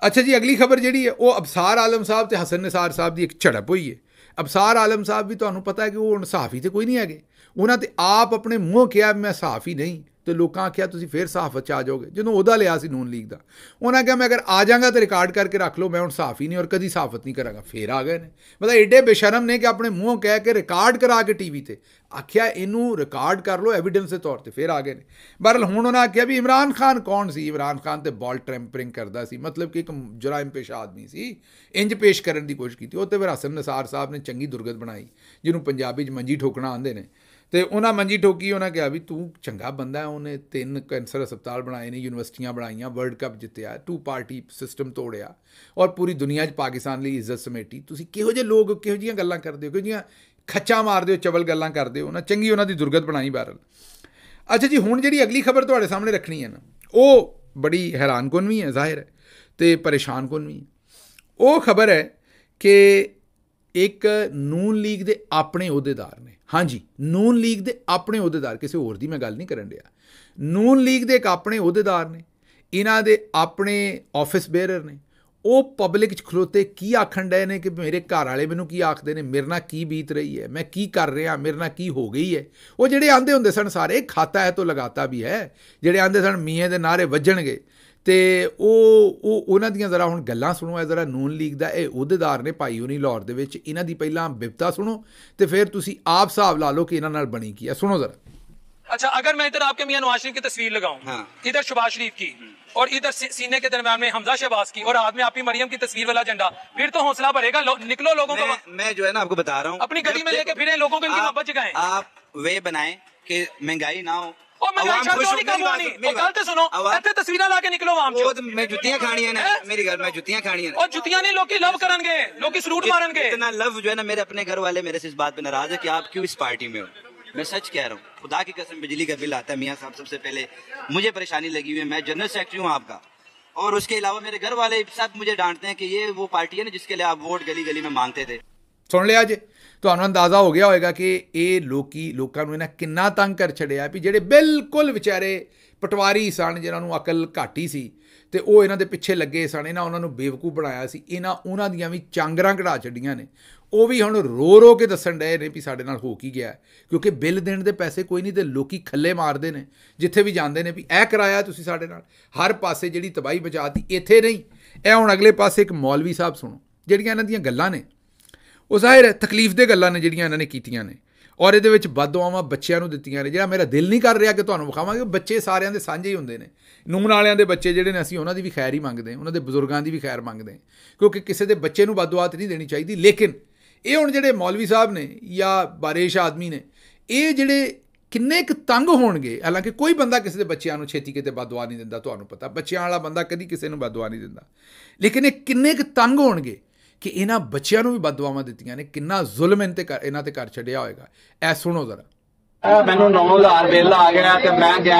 ਅੱਛਾ ਜੀ ਅਗਲੀ ਖਬਰ ਜਿਹੜੀ ਹੈ ਉਹ ਅਬਸਾਰ ਆਲਮ ਸਾਹਿਬ ਤੇ ਹਸਨ ਨਿਸਾਰ ਸਾਹਿਬ ਦੀ ਇੱਕ ਝੜਪ ਹੋਈ ਹੈ ਅਬਸਾਰ ਆਲਮ ਸਾਹਿਬ ਵੀ ਤੁਹਾਨੂੰ ਪਤਾ ਹੈ ਕਿ ਉਹ ਇਨਸਾਫੀ ਤੇ ਕੋਈ ਨਹੀਂ ਹੈਗੇ ਉਹਨਾਂ ਤੇ ਆਪ ਆਪਣੇ ਮੂੰਹ ਕਿਹਾ ਮੈਂ ਸਾਫੀ ਨਹੀਂ ਤੇ ਲੋਕਾਂ ਆਖਿਆ ਤੁਸੀਂ ਫੇਰ ਸਾਫਤ ਚ ਆ ਜਾਓਗੇ ਜਦੋਂ ਉਹਦਾ ਲਿਆ ਸੀ ਨੂਨ ਲੀਗ ਦਾ ਉਹਨਾਂ ਕਿਹਾ ਮੈਂ ਅਗਰ ਆ ਜਾਗਾ ਤੇ ਰਿਕਾਰਡ ਕਰਕੇ ਰੱਖ ਲਓ ਮੈਂ ਹੁਣ ਸਾਫ ਹੀ ਨਹੀਂ ਔਰ ਕਦੀ ਸਾਫਤ ਨਹੀਂ ਕਰਾਂਗਾ ਫੇਰ ਆ ਗਏ ਨੇ ਮਤਲਬ ਐਡੇ ਬੇਸ਼ਰਮ ਨੇ ਕਿ ਆਪਣੇ ਮੂੰਹੋਂ ਕਹਿ ਕੇ ਰਿਕਾਰਡ ਕਰਾ ਕੇ ਟੀਵੀ ਤੇ ਆਖਿਆ ਇਹਨੂੰ ਰਿਕਾਰਡ ਕਰ ਲਓ ਐਵੀਡੈਂਸ ਦੇ ਤੌਰ ਤੇ ਫੇਰ ਆ ਗਏ ਨੇ ਬਹਰਲ ਹੁਣ ਉਹਨਾਂ ਆਖਿਆ ਵੀ ਇਮਰਾਨ ਖਾਨ ਕੌਣ ਸੀ ਇਮਰਾਨ ਖਾਨ ਤੇ ਬਾਲ ਟ੍ਰੈਂਪਰਿੰਗ ਕਰਦਾ ਸੀ ਮਤਲਬ ਕਿ ਇੱਕ ਜੁਰਾਇਮ ਪੇਸ਼ ਆਦਮੀ ਸੀ ਇੰਜ ਪੇਸ਼ ਕਰਨ ਦੀ ਕੋਸ਼ਿਸ਼ ਕੀਤੀ ਉਹ ਤੇ ਫਿਰ ਹਸਨ ਨਸਾਰ ਸਾਹਿਬ ਨੇ ਚੰਗੀ ਦੁਰਗਤ ਬਣਾਈ ਜਿਹਨੂੰ ਪੰਜਾਬੀ 'ਚ ਮੰਜੀ ਠੋਕਣਾ ਆਂਦੇ ਨੇ ਤੇ ਉਹਨਾਂ ਮੰਜੀ ਠੋਕੀ ਉਹਨਾਂ ਕਿਹਾ ਵੀ ਤੂੰ ਚੰਗਾ ਬੰਦਾ ਹੈ ਉਹਨੇ ਤਿੰਨ ਕੈਂਸਰ ਹਸਪਤਾਲ ਬਣਾਏ ਨੇ ਯੂਨੀਵਰਸਿਟੀਆਂ ਬਣਾਈਆਂ ਵਰਲਡ ਕੱਪ ਜਿੱਤਿਆ ਟੂ ਪਾਰਟੀ ਸਿਸਟਮ ਤੋੜਿਆ ਔਰ ਪੂਰੀ ਦੁਨੀਆ 'ਚ ਪਾਕਿਸਤਾਨ ਲਈ ਇੱਜ਼ਤ ਸਮੇਟੀ ਤੁਸੀਂ ਕਿਹੋ ਜਿਹੇ ਲੋਕ ਕਿਹੋ ਜੀਆਂ ਗੱਲਾਂ ਕਰਦੇ ਹੋ ਕਿਹੋ ਜੀਆਂ ਖੱਚਾ ਮਾਰਦੇ ਹੋ ਚਵਲ ਗੱਲਾਂ ਕਰਦੇ ਹੋ ਨਾ ਚੰਗੀ ਉਹਨਾਂ ਦੀ ਦੁਰਗਤ ਬਣਾਈ ਬਾਰਲ ਅੱਛਾ ਜੀ ਹੁਣ ਜਿਹੜੀ ਅਗਲੀ ਖਬਰ ਤੁਹਾਡੇ ਸਾਹਮਣੇ ਰੱਖਣੀ ਹੈ ਨਾ ਉਹ ਬੜੀ ਹੈਰਾਨਕੁਨ ਵੀ ਹੈ ਜ਼ਾਹਿਰ ਹੈ ਤੇ ਪਰੇਸ਼ਾਨਕੁਨ ਵੀ ਹੈ ਉਹ ਖਬਰ ਹੈ ਕਿ ਇੱਕ ਨੂਨ ਲੀਗ ਦੇ ਆਪਣੇ ਅਹੁਦੇਦਾਰ ਨੇ ਹਾਂਜੀ ਨੂਨ ਲੀਗ ਦੇ ਆਪਣੇ ਅਹੁਦੇਦਾਰ ਕਿਸੇ ਹੋਰ ਦੀ ਮੈਂ ਗੱਲ ਨਹੀਂ ਕਰਨ ਰਿਹਾ ਨੂਨ ਲੀਗ ਦੇ ਇੱਕ ਆਪਣੇ ਅਹੁਦੇਦਾਰ ਨੇ ਇਹਨਾਂ ਦੇ ਆਪਣੇ ਆਫਿਸ ਬੇਅਰਰ ਨੇ ਉਹ ਪਬਲਿਕ ਚ ਖਲੋਤੇ ਕੀ ਆਖਣ ਡਏ ਨੇ ਕਿ ਮੇਰੇ ਘਰ ਵਾਲੇ ਮੈਨੂੰ ਕੀ ਆਖਦੇ ਨੇ ਮੇਰੇ ਨਾਲ ਕੀ ਬੀਤ ਰਹੀ ਹੈ ਮੈਂ ਕੀ ਕਰ ਰਿਹਾ ਮੇਰੇ ਨਾਲ ਕੀ ਹੋ ਗਈ ਹੈ ਉਹ ਜਿਹੜੇ ਆਂਦੇ ਹੁੰਦੇ ਸਨ ਸਾਰੇ ਖਾਤਾ ਹੈ ਤੋਂ ਲਗਾਤਾ ਵੀ ਹੈ ਜਿਹੜੇ ਆਂਦੇ ਸਨ ਮੀਆਂ ਦੇ ਨਾਰੇ ਵੱਜਣਗੇ ਤੇ ਉਹ ਉਹ ਉਹਨਾਂ ਦੀਆਂ ਜ਼ਰਾ ਹੁਣ ਗੱਲਾਂ ਸੁਣੋ ਐ ਜ਼ਰਾ ਨੂਨ ਲੀਗ ਦਾ ਇਹ ਉਹਦੇਦਾਰ ਨੇ ਭਾਈ ਹੁਣੀ ਲਾਹੌਰ ਦੇ ਵਿੱਚ ਇਹਨਾਂ ਦੀ ਪਹਿਲਾਂ ਬਿਪਤਾ ਸੁਣੋ ਤੇ ਫਿਰ ਤੁਸੀਂ ਆਪ ਹਿਸਾਬ ਲਾ ਲਓ ਕਿ ਇਹਨਾਂ ਨਾਲ ਬਣੀ ਕੀ ਐ ਸੁਣੋ ਜ਼ਰਾ अच्छा अगर मैं इधर आपके मियाँ नवाज शरीफ की तस्वीर लगाऊं हाँ। इधर शबाज शरीफ की और इधर सीने के दरम्यान में हमजा शहबाज की और हाथ में आपकी मरियम की तस्वीर वाला झंडा फिर तो हौसला भरेगा लो, निकलो लोगों मैं, को मैं जो है ना आपको बता रहा हूँ अपनी गली में लेके फिरे लोगों को इनकी मोहब्बत जगाएं आप वे बनाए कि महंगाई ना हो ਜੁੱਤੀਆਂ ਖਾਣੀਆਂ तो है ना मेरे घर वाले मेरे से इस बात पे नाराज है की आप क्यों इस पार्टी में हो मैं सच कह रहा हूँ खुदा की कसम बिजली का बिल आता है मियाँ साहब सबसे पहले मुझे परेशानी लगी हुई है मैं जनरल सेक्रेटरी हूँ आपका और उसके अलावा मेरे घर वाले सब मुझे डांटते हैं की ये वो पार्टी है ना जिसके लिए आप वोट गली गली में मांगते थे सुन लिया जी ਤੁਹਾਨੂੰ ਅੰਦਾਜ਼ਾ ਹੋ ਗਿਆ ਹੋਵੇਗਾ ਕਿ ਇਹ ਲੋਕੀ ਲੋਕਾਂ ਨੂੰ ਇਹਨਾਂ ਕਿੰਨਾ ਤੰਗ ਕਰ ਛੜਿਆ ਵੀ ਜਿਹੜੇ ਬਿਲਕੁਲ ਵਿਚਾਰੇ ਪਟਵਾਰੀ ਸਨ ਜਿਨ੍ਹਾਂ ਨੂੰ ਅਕਲ ਘਾਟੀ ਸੀ ਤੇ ਉਹ ਇਹਨਾਂ ਦੇ ਪਿੱਛੇ ਲੱਗੇ ਸਨ ਇਹਨਾਂ ਉਹਨਾਂ ਨੂੰ ਬੇਵਕੂਫ ਬਣਾਇਆ ਸੀ ਇਹਨਾਂ ਉਹਨਾਂ ਦੀਆਂ ਵੀ ਚਾਂਗਰਾਂ ਘੜਾ ਛੱਡੀਆਂ ਨੇ ਉਹ ਵੀ ਹੁਣ ਰੋ ਰੋ ਕੇ ਦੱਸਣ ਡਏ ਨੇ ਵੀ ਸਾਡੇ ਨਾਲ ਹੋ ਕੀ ਗਿਆ ਕਿਉਂਕਿ ਬਿੱਲ ਦੇਣ ਦੇ ਪੈਸੇ ਕੋਈ ਨਹੀਂ ਤੇ ਲੋਕੀ ਖੱਲੇ ਮਾਰਦੇ ਨੇ ਜਿੱਥੇ ਵੀ ਜਾਂਦੇ ਨੇ ਵੀ ਇਹ ਕਰਾਇਆ ਤੁਸੀਂ ਸਾਡੇ ਨਾਲ ਹਰ ਪਾਸੇ ਜਿਹੜੀ ਤਬਾਹੀ ਬਚਾਤੀ ਇੱਥੇ ਨਹੀਂ ਇਹ ਹੁਣ ਅਗਲੇ ਪਾਸੇ ਇੱਕ ਮੌਲਵੀ ਸਾਹਿਬ ਸੁਣੋ ਜਿਹੜੀਆਂ ਇਹਨਾਂ ਦੀਆਂ ਗੱਲਾਂ ਨੇ ਉਹ ਜ਼ਾਹਿਰ ਹੈ ਤਕਲੀਫ ਦੇ ਗੱਲਾਂ ਨੇ ਜਿਹੜੀਆਂ ਇਹਨਾਂ ਨੇ ਕੀਤੀਆਂ ਨੇ ਔਰ ਇਹਦੇ ਵਿੱਚ ਬਦਦੁਆਵਾਂ ਬੱਚਿਆਂ ਨੂੰ ਦਿੱਤੀਆਂ ਨੇ ਜਿਹੜਾ ਮੇਰਾ ਦਿਲ ਨਹੀਂ ਕਰ ਰਿਹਾ ਕਿ ਤੁਹਾਨੂੰ ਵਿਖਾਵਾਂਗੇ ਬੱਚੇ ਸਾਰਿਆਂ ਦੇ ਸਾਂਝੇ ਹੀ ਹੁੰਦੇ ਨੇ ਨੂਨ ਵਾਲਿਆਂ ਦੇ ਬੱਚੇ ਜਿਹੜੇ ਨੇ ਅਸੀਂ ਉਹਨਾਂ ਦੀ ਵੀ ਖੈਰ ਹੀ ਮੰਗਦੇ ਹਾਂ ਉਹਨਾਂ ਦੇ ਬਜ਼ੁਰਗਾਂ ਦੀ ਵੀ ਖੈਰ ਮੰਗਦੇ ਹਾਂ ਕਿਉਂਕਿ ਕਿਸੇ ਦੇ ਬੱਚੇ ਨੂੰ ਬਦਦੁਆਤ ਨਹੀਂ ਦੇਣੀ ਚਾਹੀਦੀ ਲੇਕਿਨ ਇਹ ਹੁਣ ਜਿਹੜੇ ਮੌਲਵੀ ਸਾਹਿਬ ਨੇ ਜਾਂ ਬਾਰੇਸ਼ ਆਦਮੀ ਨੇ ਇਹ ਜਿਹੜੇ ਕਿੰਨੇ ਕੁ ਤੰਗ ਹੋਣਗੇ ਹਾਲਾਂਕਿ ਕੋਈ ਬੰਦਾ ਕਿਸੇ ਦੇ ਬੱਚਿਆਂ ਨੂੰ ਛੇਤੀ ਕਿਤੇ ਬਦਦੁਆ ਨਹੀਂ ਦਿੰਦਾ ਤੁਹਾਨੂੰ ਪਤਾ ਬੱਚਿਆਂ ਵਾਲਾ ਬੰਦਾ ਕਦੀ ਕਿਸੇ ਨੂੰ ਬਦਦੁਆ ਨਹੀਂ ਦਿੰਦਾ ਲੇਕਿਨ ਇਹ ਕਿੰਨੇ ਕੁ ਤੰਗ ਹੋਣਗੇ ਕਿ ਇਹਨਾਂ ਬੱਚਿਆਂ ਨੂੰ ਵੀ ਬਦਦੁਆਵਾਂ ਦਿੱਤੀਆਂ ਨੇ ਕਿੰਨਾ ਜ਼ੁਲਮ ਇਹਨਾਂ ਤੇ ਇਹਨਾਂ ਤੇ ਕਰ ਛੱਡਿਆ ਹੋਏਗਾ ਐ ਸੁਣੋ ਜ਼ਰਾ ਮੈਨੂੰ 9000 ਬਿੱਲ ਆ ਗਿਆ ਤੇ ਮੈਂ ਗਿਆ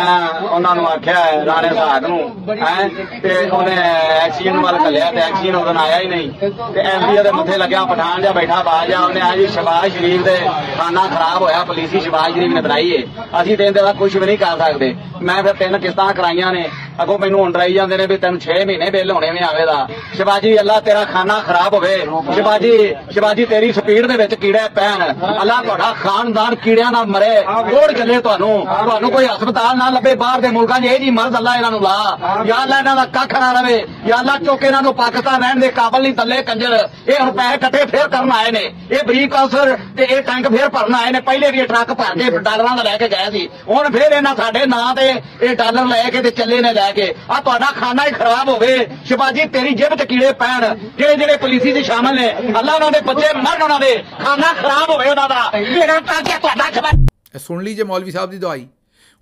ਉਹਨਾਂ ਨੂੰ ਆਖਿਆ ਰਾਣੇ ਸਾਹਿਬ ਨੂੰ ਹੈ ਤੇ ਉਹਨੇ ਨੂੰ ਮਲ ਕਲਿਆ ਤੇ ਨੂੰ ਉਹਦਾ ਆਇਆ ਹੀ ਨਹੀਂ ਤੇ ਐਮਪੀ ਦੇ ਮੱਥੇ ਲੱਗਿਆ ਪਠਾਨ ਜਾਂ ਬੈਠਾ ਬਾਜ ਆ ਉਹਨੇ ਆ ਜੀ ਸ਼ਬਾਸ਼ ਸ਼ਰੀਫ ਦੇ ਖਾਨਾ ਖਰਾਬ ਹੋਇਆ ਪੁਲਿਸੀ ਸ਼ਬਾਸ਼ ਸ਼ਰੀਫ ਨੇ ਬਣਾਈ ਏ ਅਸੀਂ ਤੇ ਇਹਦੇ ਦਾ ਕੁਝ ਵੀ ਨਹੀਂ ਕਰ ਸਕਦੇ ਮੈਂ ਫਿਰ ਤਿੰਨ ਕਿਸ਼ਤਾਂ ਕਰਾਈਆਂ ਨੇ ਅਗੋ ਮੈਨੂੰ ਹੁਣ ਡਰਾਈ ਜਾਂਦੇ ਨੇ ਵੀ ਤੈਨੂੰ 6 ਮਹੀਨੇ ਬਿੱਲ ਹੋਣੇ ਵੀ ਆਵੇ ਦਾ ਸ਼ਿਵਾਜੀ ਅੱਲਾ ਤੇਰਾ ਖਾਨਾ ਖਰਾਬ ਹੋਵੇ ਸ਼ਿਵਾਜੀ ਸ਼ਿਵਾਜੀ ਤੇਰੀ ਸਪੀਡ ਦੇ ਵਿੱਚ ਕੀੜਾ ਪੈਣ ਅੱਲਾ ਤੁਹਾਡਾ ਖਾਨਦਾਨ ਕੀੜਿਆਂ ਦਾ ਮਰੇ ਲੋੜ ਚੱਲੇ ਤੁਹਾਨੂੰ ਤੁਹਾਨੂੰ ਕੋਈ ਹਸਪਤਾਲ ਨਾ ਲੱਭੇ ਬਾਹਰ ਦੇ ਮੁਲਕਾਂ 'ਚ ਇਹ ਜੀ ਮਰਦ ਅੱਲਾ ਇਹਨਾਂ ਨੂੰ ਲਾ ਯਾ ਅੱਲਾ ਇਹਨਾਂ ਦਾ ਕੱਖ ਨਾ ਰਵੇ ਯਾ ਅੱਲਾ ਚੋਕੇ ਇਹਨਾਂ ਨੂੰ ਪਾਕਿਸਤਾਨ ਰਹਿਣ ਦੇ ਕਾਬਲ ਨਹੀਂ ਥੱਲੇ ਕੰਜਰ ਇਹ ਹੁਣ ਪੈਸੇ ਇਕੱਠੇ ਫੇਰ ਕਰਨ ਆਏ ਨੇ ਇਹ ਬਰੀਕ ਅਫਸਰ ਤੇ ਇਹ ਟੈਂਕ ਫੇਰ ਭਰਨ ਆਏ ਨੇ ਪਹਿਲੇ ਵੀ ਇਹ ਟਰੱਕ ਭਰ ਕੇ ਡਾਲਰਾਂ ਦਾ ਲੈ ਕੇ ਗਏ ਸੀ ਹੁਣ ਫੇਰ ਇਹਨਾਂ ਸਾਡੇ ਨਾਂ ਤੇ ਇਹ ਡਾਲਰ ਲੈ ਕੇ ਤੇ ਚੱਲੇ ਨੇ ਲੈ ਕੇ ਆ ਤੁਹਾਡਾ ਖਾਣਾ ਹੀ ਖਰਾਬ ਹੋਵੇ ਸ਼ਿਵਾਜੀ ਤੇਰੀ ਜੇਬ ਚ ਕੀੜੇ ਪੈਣ ਜਿਹੜੇ ਜਿਹੜੇ ਪੁਲਿਸੀ ਦੇ ਸ਼ਾਮਲ ਨੇ ਅੱਲਾ ਉਹਨਾਂ ਦੇ ਬੱਚੇ ਮਰਨ ਉਹਨਾਂ ਦੇ ਖਾਣਾ ਖਰਾਬ ਹੋਵੇ ਉਹਨਾਂ ਦਾ ਮੇਰਾ ਤਾਂ ਤੁਹਾਡਾ ਖਬਰ ਇਹ ਸੁਣ ਲਈ ਜੇ ਮੌਲਵੀ ਸਾਹਿਬ ਦੀ ਦਵਾਈ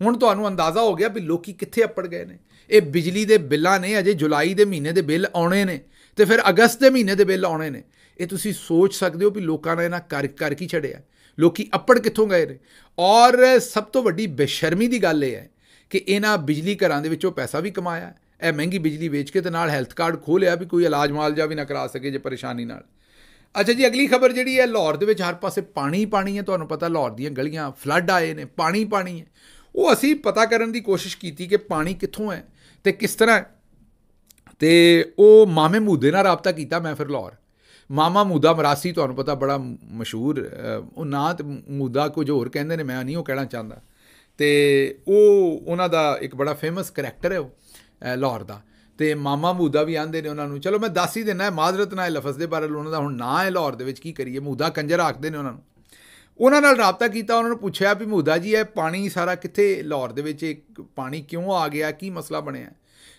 ਹੁਣ ਤੁਹਾਨੂੰ ਅੰਦਾਜ਼ਾ ਹੋ ਗਿਆ ਵੀ ਲੋਕੀ ਕਿੱਥੇ ਅੱਪੜ ਗਏ ਨੇ ਇਹ ਬਿਜਲੀ ਦੇ ਬਿੱਲਾਂ ਨੇ ਅਜੇ ਜੁਲਾਈ ਦੇ ਮਹੀਨੇ ਦੇ ਬਿੱਲ ਆਉਣੇ ਨੇ ਤੇ ਫਿਰ ਅਗਸਤ ਦੇ ਮਹੀਨੇ ਦੇ ਬਿੱਲ ਆਉਣੇ ਨੇ ਇਹ ਤੁਸੀਂ ਸੋਚ ਸਕਦੇ ਹੋ ਵੀ ਲੋਕਾਂ ਨੇ ਇਹਨਾਂ ਕਰ ਕਰ ਕੀ ਛੜਿਆ ਲੋਕੀ ਅੱਪੜ ਕਿੱਥੋਂ ਗਏ ਨੇ ਔਰ ਸਭ ਤੋਂ ਵੱਡੀ ਬੇਸ਼ਰਮੀ ਦੀ ਗੱਲ ਇਹ ਹੈ ਕਿ ਇਹਨਾਂ ਬਿਜਲੀ ਘਰਾਂ ਦੇ ਵਿੱਚੋਂ ਪੈਸਾ ਵੀ ਕਮਾਇਆ ਇਹ ਮਹਿੰਗੀ ਬਿਜਲੀ ਵੇਚ ਕੇ ਤੇ ਨਾਲ ਹੈਲਥ ਕਾਰਡ ਖੋਲਿਆ ਵੀ ਕੋਈ ਇਲਾਜ ਮਾਲ ਜਾ ਵੀ ਨਾ ਕਰਾ ਸਕੇ ਜੇ ਪਰੇਸ਼ਾਨੀ ਨਾਲ ਅੱਛਾ ਜੀ ਅਗਲੀ ਖਬਰ ਜਿਹੜੀ ਹੈ ਲਾਹੌਰ ਦੇ ਵਿੱਚ ਹਰ ਪਾਸੇ ਪਾਣੀ ਪਾਣੀ ਹੈ ਤੁਹਾਨੂੰ ਪਤਾ ਲਾਹੌਰ ਦੀਆਂ ਗਲੀਆਂ ਫਲੱਡ ਆਏ ਨੇ ਪਾਣੀ ਪਾਣੀ ਹੈ ਉਹ ਅਸੀਂ ਪਤਾ ਕਰਨ ਦੀ ਕੋਸ਼ਿਸ਼ ਕੀਤੀ ਕਿ ਪਾਣੀ ਕਿੱਥੋਂ ਹੈ ਤੇ ਕਿਸ ਤਰ੍ਹਾਂ ਹੈ ਤੇ ਉਹ ਮਾਮੇ ਮੂਦੇ ਨਾਲ ਰਾਬਤਾ ਕੀਤਾ ਮੈਂ ਫਿਰ ਲਾਹੌਰ ਮਾਮਾ ਮੂਦਾ ਮਰਾਸੀ ਤੁਹਾਨੂੰ ਪਤਾ ਬੜਾ ਮਸ਼ਹੂਰ ਉਹ ਨਾਂ ਮੂਦਾ ਕੁਝ ਹੋਰ ਕਹਿੰਦੇ ਨੇ ਮੈਂ ਨਹੀਂ ਉਹ ਕਹਿਣਾ ਚਾਹੁੰਦਾ ਤੇ ਉਹ ਉਹਨਾਂ ਦਾ ਇੱਕ ਬੜਾ ਫੇਮਸ ਕੈਰੈਕਟਰ ਹੈ ਉਹ ਲਾਹੌਰ ਦਾ ਤੇ ਮਾਮਾ ਮੂਦਾ ਵੀ ਆਂਦੇ ਨੇ ਉਹਨਾਂ ਨੂੰ ਚਲੋ ਮੈਂ ਦੱਸ ਹੀ ਹੈ ਮਾਜ਼ਰਤ ਨਾਲ ਲਫ਼ਜ਼ ਦੇ ਬਾਰੇ ਉਹਨਾਂ ਦਾ ਹੁਣ ਨਾਂ ਹੈ ਲਾਹੌਰ ਦੇ ਵਿੱਚ ਕੀ ਕਰੀਏ ਮੂਦਾ ਕੰਜਰ ਆਖਦੇ ਨੇ ਉਹਨਾਂ ਨੂੰ ਉਹਨਾਂ ਨਾਲ ਰਾਬਤਾ ਕੀਤਾ ਉਹਨਾਂ ਨੂੰ ਪੁੱਛਿਆ ਵੀ ਮੂਦਾ ਜੀ ਇਹ ਪਾਣੀ ਸਾਰਾ ਕਿੱਥੇ ਲਾਹੌਰ ਦੇ ਵਿੱਚ ਇੱਕ ਪਾਣੀ ਕਿਉਂ ਆ ਗਿਆ ਕੀ ਮਸਲਾ ਬਣਿਆ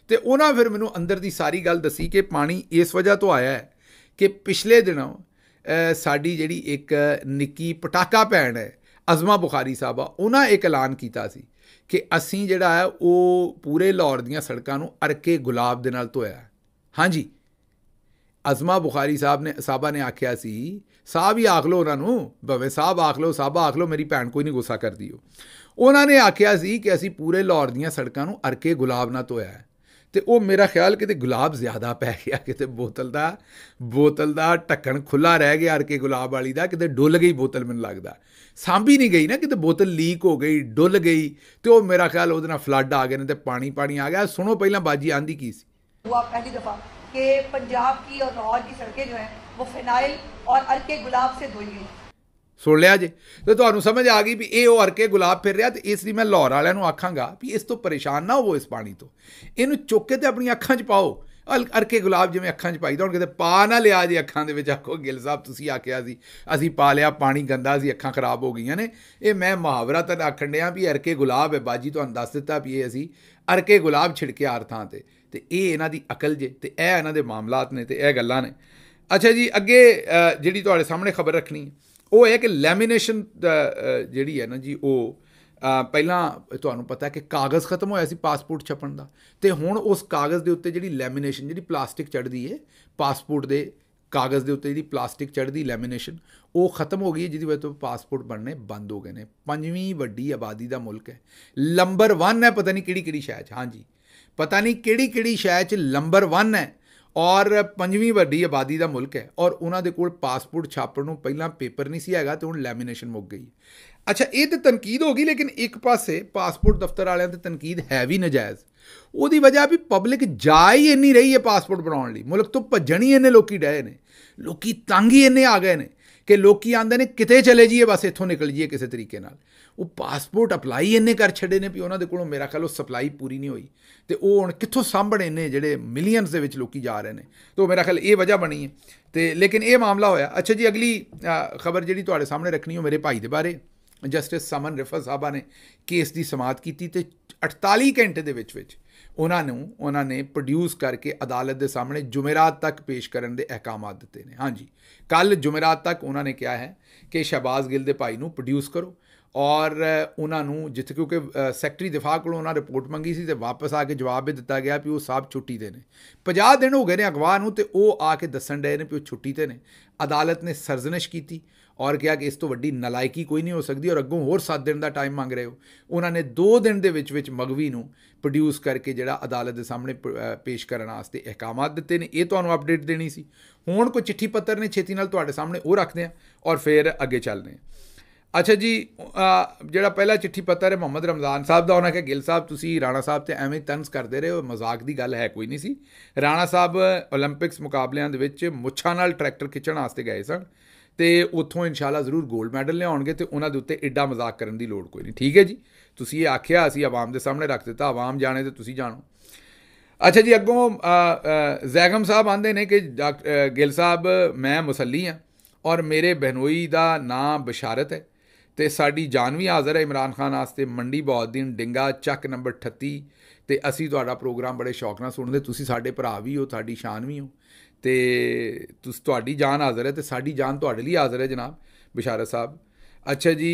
ਤੇ ਉਹਨਾਂ ਫਿਰ ਮੈਨੂੰ ਅੰਦਰ ਦੀ ਸਾਰੀ ਗੱਲ ਦੱਸੀ ਕਿ ਪਾਣੀ ਇਸ ਵਜ੍ਹਾ ਤੋਂ ਆਇਆ ਹੈ ਕਿ ਪਿਛਲੇ ਦਿਨਾਂ ਸਾਡੀ ਜਿਹੜੀ ਇੱਕ ਨਿੱਕੀ ਪਟਾਕਾ ਭੈਣ ਹੈ ਅਜ਼ਮਾ ਬੁਖਾਰੀ ਸਾਹਿਬਾ ਉਹਨਾਂ ਇੱਕ ਐਲਾਨ ਕੀਤਾ ਸੀ ਕਿ ਅਸੀਂ ਜਿਹੜਾ ਹੈ ਉਹ ਪੂਰੇ ਲਾਹੌਰ ਦੀਆਂ ਸੜਕਾਂ ਨੂੰ ਅਰਕੇ ਗੁਲਾਬ ਦੇ ਨਾਲ ਧੋਇਆ ਹਾਂਜੀ ਅਜ਼ਮਾ ਬੁਖਾਰੀ ਸਾਹਿਬ ਨੇ ਸਾਬਾ ਨੇ ਆਖਿਆ ਸੀ ਸਾਹਿਬ ਹੀ ਆਖ ਲੋ ਉਹਨਾਂ ਨੂੰ ਭਵੇਂ ਸਾਹਿਬ ਆਖ ਲੋ ਸਾਬਾ ਆਖ ਲੋ ਮੇਰੀ ਭੈਣ ਕੋਈ ਨਹੀਂ ਗੁੱਸਾ ਕਰਦੀ ਉਹ ਉਹਨਾਂ ਨੇ ਆਖਿਆ ਸੀ ਕਿ ਅਸੀਂ ਪੂਰੇ ਲਾਹੌਰ ਦੀਆਂ ਸੜਕਾਂ ਨੂੰ ਅਰਕੇ ਗੁਲਾਬ ਨਾਲ ਧੋਇਆ ਹੈ ਤੇ ਉਹ ਮੇਰਾ ਖਿਆਲ ਕਿਤੇ ਗੁਲਾਬ ਜ਼ਿਆਦਾ ਪੈ ਗਿਆ ਕਿਤੇ ਬੋਤਲ ਦਾ ਬੋਤਲ ਦਾ ਢੱਕਣ ਖੁੱਲਾ ਰਹਿ ਗਿਆ ਕੇ ਗੁਲਾਬ ਵਾਲੀ ਦਾ ਕਿਤੇ ਡੁੱਲ ਗਈ ਬੋਤਲ ਮੈਨੂੰ ਲੱਗਦਾ ਸਾਂਭੀ ਨਹੀਂ ਗਈ ਨਾ ਕਿਤੇ ਬੋਤਲ ਲੀਕ ਹੋ ਗਈ ਡੁੱਲ ਗਈ ਤੇ ਉਹ ਮੇਰਾ ਖਿਆਲ ਉਹਦੇ ਨਾਲ ਫਲੱਡ ਆ ਗਏ ਨੇ ਤੇ ਪਾਣੀ ਪਾਣੀ ਆ ਗਿਆ ਸੁਣੋ ਪਹਿਲਾਂ ਬਾਜੀ ਆਂਦੀ ਕੀ ਸੀ ਉਹ ਆ ਪਹਿਲੀ ਦਫਾ ਕਿ ਪੰਜਾਬ ਕੀ ਔਰ लाहौर ਦੀ ਸੜਕੇ ਜੋ ਹੈ ਉਹ ਫਿਨਾਈਲ ਔਰ अरके ਗੁਲਾਬ ਸੇ ਧੋਈ ਗਈ ਸੁਣ ਲਿਆ ਜੇ ਤੇ ਤੁਹਾਨੂੰ ਸਮਝ ਆ ਗਈ ਵੀ ਇਹ ਉਹ ਅਰਕੇ ਗੁਲਾਬ ਫਿਰ ਰਿਹਾ ਤੇ ਇਸ ਲਈ ਮੈਂ ਲਾਹੌਰ ਵਾਲਿਆਂ ਨੂੰ ਆਖਾਂਗਾ ਵੀ ਇਸ ਤੋਂ ਪਰੇਸ਼ਾਨ ਨਾ ਹੋਵੋ ਇਸ ਪਾਣੀ ਤੋਂ ਇਹਨੂੰ ਚੁੱਕ ਕੇ ਤੇ ਆਪਣੀਆਂ ਅੱਖਾਂ 'ਚ ਪਾਓ ਅਰਕੇ ਗੁਲਾਬ ਜਿਵੇਂ ਅੱਖਾਂ 'ਚ ਪਾਈਦਾ ਹੁਣ ਕਿਤੇ ਪਾ ਨਾ ਲਿਆ ਜੇ ਅੱਖਾਂ ਦੇ ਵਿੱਚ ਆਖੋ ਗਿਲ ਸਾਹਿਬ ਤੁਸੀਂ ਆਖਿਆ ਸੀ ਅਸੀਂ ਪਾ ਲਿਆ ਪਾਣੀ ਗੰਦਾ ਸੀ ਅੱਖਾਂ ਖਰਾਬ ਹੋ ਗਈਆਂ ਨੇ ਇਹ ਮੈਂ ਮੁਹਾਵਰਾ ਤਾਂ ਆਖਣ ਡਿਆ ਵੀ ਅਰਕੇ ਗੁਲਾਬ ਹੈ ਬਾਜੀ ਤੁਹਾਨੂੰ ਦੱਸ ਦਿੱਤਾ ਵੀ ਇਹ ਅਸੀਂ ਅਰਕੇ ਗੁਲਾਬ ਛਿੜਕਿਆ ਅਰਥਾਂ ਤੇ ਤੇ ਇਹ ਇਹਨਾਂ ਦੀ ਅਕਲ ਜੇ ਤੇ ਇਹ ਇਹਨਾਂ ਦੇ ਮਾਮਲਾਤ ਨੇ ਤੇ ਇਹ ਗੱਲਾਂ ਨੇ ਅੱਛਾ ਜੀ ਅੱਗੇ ਜਿਹੜੀ ਤੁਹਾਡੇ ਸਾਹਮਣੇ ਖਬਰ ਰੱਖਣੀ ਹੈ ਉਹ ਹੈ ਕਿ ਲੈਮੀਨੇਸ਼ਨ ਜਿਹੜੀ ਹੈ ਨਾ ਜੀ ਉਹ ਪਹਿਲਾਂ ਤੁਹਾਨੂੰ ਪਤਾ ਹੈ ਕਿ ਕਾਗਜ਼ ਖਤਮ ਹੋਇਆ ਸੀ ਪਾਸਪੋਰਟ ਛਪਣ ਦਾ ਤੇ ਹੁਣ ਉਸ ਕਾਗਜ਼ ਦੇ ਉੱਤੇ ਜਿਹੜੀ ਲੈਮੀਨੇਸ਼ਨ ਜਿਹੜੀ ਪਲਾਸਟਿਕ ਚੜਦੀ ਹੈ ਪਾਸਪੋਰਟ ਦੇ ਕਾਗਜ਼ ਦੇ ਉੱਤੇ ਜਿਹੜੀ ਪਲਾਸਟਿਕ ਚੜਦੀ ਲੈਮੀਨੇਸ਼ਨ ਉਹ ਖਤਮ ਹੋ ਗਈ ਜਿਹਦੀ ਵਜ੍ਹਾ ਤੋਂ ਪਾਸਪੋਰਟ ਬਣਨੇ ਬੰਦ ਹੋ ਗਏ ਨੇ ਪੰਜਵੀਂ ਵੱਡੀ ਆਬਾਦੀ ਦਾ ਮੁਲਕ ਹੈ ਨੰਬਰ 1 ਹੈ ਪਤਾ ਨਹੀਂ ਕਿਹੜੀ ਕਿਹੜੀ ਸ਼ਹਿਰ 'ਚ ਹਾਂਜੀ ਪਤਾ ਨਹੀਂ ਕਿਹੜੀ ਕਿਹੜੀ ਸ਼ਹਿਰ 'ਚ ਨੰਬਰ 1 ਹੈ ਔਰ ਪੰਜਵੀਂ ਵੱਡੀ ਆਬਾਦੀ ਦਾ ਮੁਲਕ ਹੈ ਔਰ ਉਹਨਾਂ ਦੇ ਕੋਲ ਪਾਸਪੋਰਟ ਛਾਪਣ ਨੂੰ ਪਹਿਲਾਂ ਪੇਪਰ ਨਹੀਂ ਸੀ ਹੈਗਾ ਤੇ ਹੁਣ ਲੈਮੀਨੇਸ਼ਨ ਮੁੱਕ ਗਈ ਅੱਛਾ ਇਹ ਤੇ ਤਨਕੀਦ ਹੋ ਗਈ ਲੇਕਿਨ ਇੱਕ ਪਾਸੇ ਪਾਸਪੋਰਟ ਦਫ਼ਤਰ ਵਾਲਿਆਂ ਤੇ ਤਨਕੀਦ ਹੈ ਵੀ ਨਜਾਇਜ਼ ਉਹਦੀ ਵਜ੍ਹਾ ਵੀ ਪਬਲਿਕ ਜਾ ਹੀ ਇੰਨੀ ਰਹੀ ਹੈ ਪਾਸਪੋਰਟ ਬਣਾਉਣ ਲਈ ਮੁਲਕ ਤੋਂ ਭੱਜਣ ਹੀ ਇੰਨੇ ਲੋਕੀ ਡਏ ਨੇ ਲੋਕੀ ਤੰਗ ਹੀ ਇੰਨੇ ਆ ਗਏ ਨੇ ਕਿ ਲੋਕੀ ਆਂਦੇ ਨੇ ਕਿਤੇ ਚਲੇ ਜਾਈਏ ਬਸ ਇੱਥੋਂ ਨਿਕਲ ਜਾਈਏ ਕਿਸੇ ਤਰੀਕੇ ਨਾਲ ਉਹ ਪਾਸਪੋਰਟ ਅਪਲਾਈ ਇੰਨੇ ਕਰ ਛੱਡੇ ਨੇ ਵੀ ਉਹਨਾਂ ਦੇ ਕੋਲੋਂ ਮੇਰਾ ਖਿਆਲ ਉਹ ਸਪਲਾਈ ਪੂਰੀ ਨਹੀਂ ਹੋਈ ਤੇ ਉਹ ਹੁਣ ਕਿੱਥੋਂ ਸਾਂਭਣੇ ਨੇ ਜਿਹੜੇ ਮਿਲੀਅਨਸ ਦੇ ਵਿੱਚ ਲੋਕੀ ਜਾ ਰਹੇ ਨੇ ਤੋਂ ਮੇਰਾ ਖਿਆਲ ਇਹ ਵਜ੍ਹਾ ਬਣੀ ਹੈ ਤੇ ਲੇਕਿਨ ਇਹ ਮਾਮਲਾ ਹੋਇਆ ਅੱਛਾ ਜੀ ਅਗਲੀ ਖਬਰ ਜਿਹੜੀ ਤੁਹਾਡੇ ਸਾਹਮਣੇ ਰੱਖਣੀ ਹੋ ਮੇਰੇ ਭਾਈ ਦੇ ਬਾਰੇ ਜਸਟਿਸ ਸਮਨ ਰਿਫਰ ਸਾਹਿਬਾ ਨੇ ਕੇਸ ਦੀ ਸਮਾਤ ਕੀਤੀ ਤੇ 48 ਘੰਟੇ ਦੇ ਵਿੱਚ ਵਿੱਚ ਉਹਨਾਂ ਨੂੰ ਉਹਨਾਂ ਨੇ ਪ੍ਰੋਡਿਊਸ ਕਰਕੇ ਅਦਾਲਤ ਦੇ ਸਾਹਮਣੇ ਜੁਮੇਰਾਤ ਤੱਕ ਪੇਸ਼ ਕਰਨ ਦੇ ਅਹਿਕਾਮਾਤ ਦਿੱਤੇ ਨੇ ਹਾਂਜੀ ਕੱਲ ਜੁਮੇਰਾਤ ਤੱਕ ਉਹਨਾਂ ਨੇ ਕਿਹਾ ਹੈ ਕਿ ਸ਼ਹਬਾਜ਼ ਗਿੱਲ ਦੇ ਭਾਈ ਨੂੰ ਪ੍ਰੋਡਿਊਸ ਕਰੋ ਔਰ ਉਹਨਾਂ ਨੂੰ ਜਿੱਥੇ ਕਿਉਂਕਿ ਸੈਕਟਰੀ ਦਿਫਾ ਕੋਲੋਂ ਉਹਨਾਂ ਰਿਪੋਰਟ ਮੰਗੀ ਸੀ ਤੇ ਵਾਪਸ ਆ ਕੇ ਜਵਾਬ ਵੀ ਦਿੱਤਾ ਗਿਆ ਵੀ ਉਹ ਸਾਹਿਬ ਛੁੱਟੀ ਤੇ ਨੇ 50 ਦਿਨ ਹੋ ਗਏ ਨੇ ਅਗਵਾ ਨੂੰ ਤੇ ਉਹ ਆ ਕੇ ਦੱਸਣ ਡਏ ਨੇ ਵੀ ਉਹ ਛੁੱਟੀ ਤੇ ਨੇ ਅਦਾਲਤ ਨੇ ਸਰਜ਼ਨਿਸ਼ ਕੀਤੀ ਔਰ ਕਿਹਾ ਕਿ ਇਸ ਤੋਂ ਵੱਡੀ ਨਲਾਇਕੀ ਕੋਈ ਨਹੀਂ ਹੋ ਸਕਦੀ ਔਰ ਅੱਗੋਂ ਹੋਰ 7 ਦਿਨ ਦਾ ਟਾਈਮ ਮੰਗ ਰਹੇ ਹੋ ਉਹਨਾਂ ਨੇ 2 ਦਿਨ ਦੇ ਵਿੱਚ ਵਿੱਚ ਮਗਵੀ ਨੂੰ ਪ੍ਰੋਡਿਊਸ ਕਰਕੇ ਜਿਹੜਾ ਅਦਾਲਤ ਦੇ ਸਾਹਮਣੇ ਪੇਸ਼ ਕਰਨ ਵਾਸਤੇ ਅਹਿਕਾਮਾਤ ਦਿੱਤੇ ਨੇ ਇਹ ਤੁਹਾਨੂੰ ਅਪਡੇਟ ਦੇਣੀ ਸੀ ਹੁਣ ਕੋਈ ਚਿੱਠੀ ਪੱਤਰ ਨੇ ਛੇਤੀ ਨਾਲ ਤੁਹਾਡੇ ਸਾਹਮਣੇ ਉਹ ਰੱਖਦੇ ਆ ਔਰ ਫਿਰ ਅੱਗੇ ਚੱਲਦੇ ਆ ਅੱਛਾ ਜੀ ਜਿਹੜਾ ਪਹਿਲਾ ਚਿੱਠੀ ਪੱਤਰ ਹੈ ਮੁਹੰਮਦ ਰਮਜ਼ਾਨ ਸਾਹਿਬ ਦਾ ਉਹਨਾਂ ਕਹੇ ਗਿਲ ਸਾਹਿਬ ਤੁਸੀਂ ਰਾਣਾ ਸਾਹਿਬ ਤੇ ਐਵੇਂ ਤੰਸ ਕਰਦੇ ਰਹੇ ਹੋ ਮਜ਼ਾਕ ਦੀ ਗੱਲ ਹੈ ਕੋਈ ਨਹੀਂ ਸੀ ਰਾਣਾ ਸਾਹਿਬ 올림픽ਸ ਮੁਕਾਬਲਿਆਂ ਦੇ ਵਿੱਚ ਮੁੱਛਾਂ ਨਾਲ ਟਰੈਕਟਰ ਖਿੱਚਣ ਵਾਸਤੇ ਗਏ ਸਨ ਤੇ ਉੱਥੋਂ ਇਨਸ਼ਾਅੱਲਾ ਜ਼ਰੂਰ 골ਡ ਮੈਡਲ ਲਿਆਉਣਗੇ ਤੇ ਉਹਨਾਂ ਦੇ ਉੱਤੇ ਐਡਾ ਮਜ਼ਾਕ ਕਰਨ ਦੀ ਲੋੜ ਕੋਈ ਨਹੀਂ ਠੀਕ ਹੈ ਜੀ ਤੁਸੀਂ ਇਹ ਆਖਿਆ ਅਸੀਂ ਆਵਾਮ ਦੇ ਸਾਹਮਣੇ ਰੱਖ ਦਿੱਤਾ ਆਵਾਮ ਜਾਣੇ ਤੇ ਤੁਸੀਂ ਜਾਣੋ ਅੱਛਾ ਜੀ ਅੱਗੋਂ ਜ਼ੈਗਮ ਸਾਹਿਬ ਆਂਦੇ ਨੇ ਕਿ ਡਾਕਟਰ ਗਿਲ ਸਾਹਿਬ ਮੈਂ ਮੁਸੱਲੀ ਹਾਂ ਔਰ ਮੇਰੇ ਬਹਿਨੋਈ ਦਾ ਨਾਮ ਬਿਸ਼ਾਰਤ ਹੈ ਤੇ ਸਾਡੀ ਜਾਨ ਵੀ ਹਾਜ਼ਰ ਹੈ ਇਮਰਾਨ ਖਾਨ ਆਸਤੇ ਮੰਡੀ ਬੌਦੀਨ ਡਿੰਗਾ ਚੱਕ ਨੰਬਰ 38 ਤੇ ਅਸੀਂ ਤੁਹਾਡਾ ਪ੍ਰੋਗਰਾਮ ਬੜੇ ਸ਼ੌਕ ਨਾਲ ਸੁਣਦੇ ਤੁਸੀਂ ਸਾਡੇ ਭਰਾ ਵੀ ਹੋ ਤੁਹਾਡੀ ਸ਼ਾਨ ਵੀ ਹੋ ਤੇ ਤੁਸੀਂ ਤੁਹਾਡੀ ਜਾਨ ਹਾਜ਼ਰ ਹੈ ਤੇ ਸਾਡੀ ਜਾਨ ਤੁਹਾਡੇ ਲਈ ਹਾਜ਼ਰ ਹੈ ਜਨਾਬ ਬਿਸ਼ਾਰਾ ਸਾਹਿਬ ਅੱਛਾ ਜੀ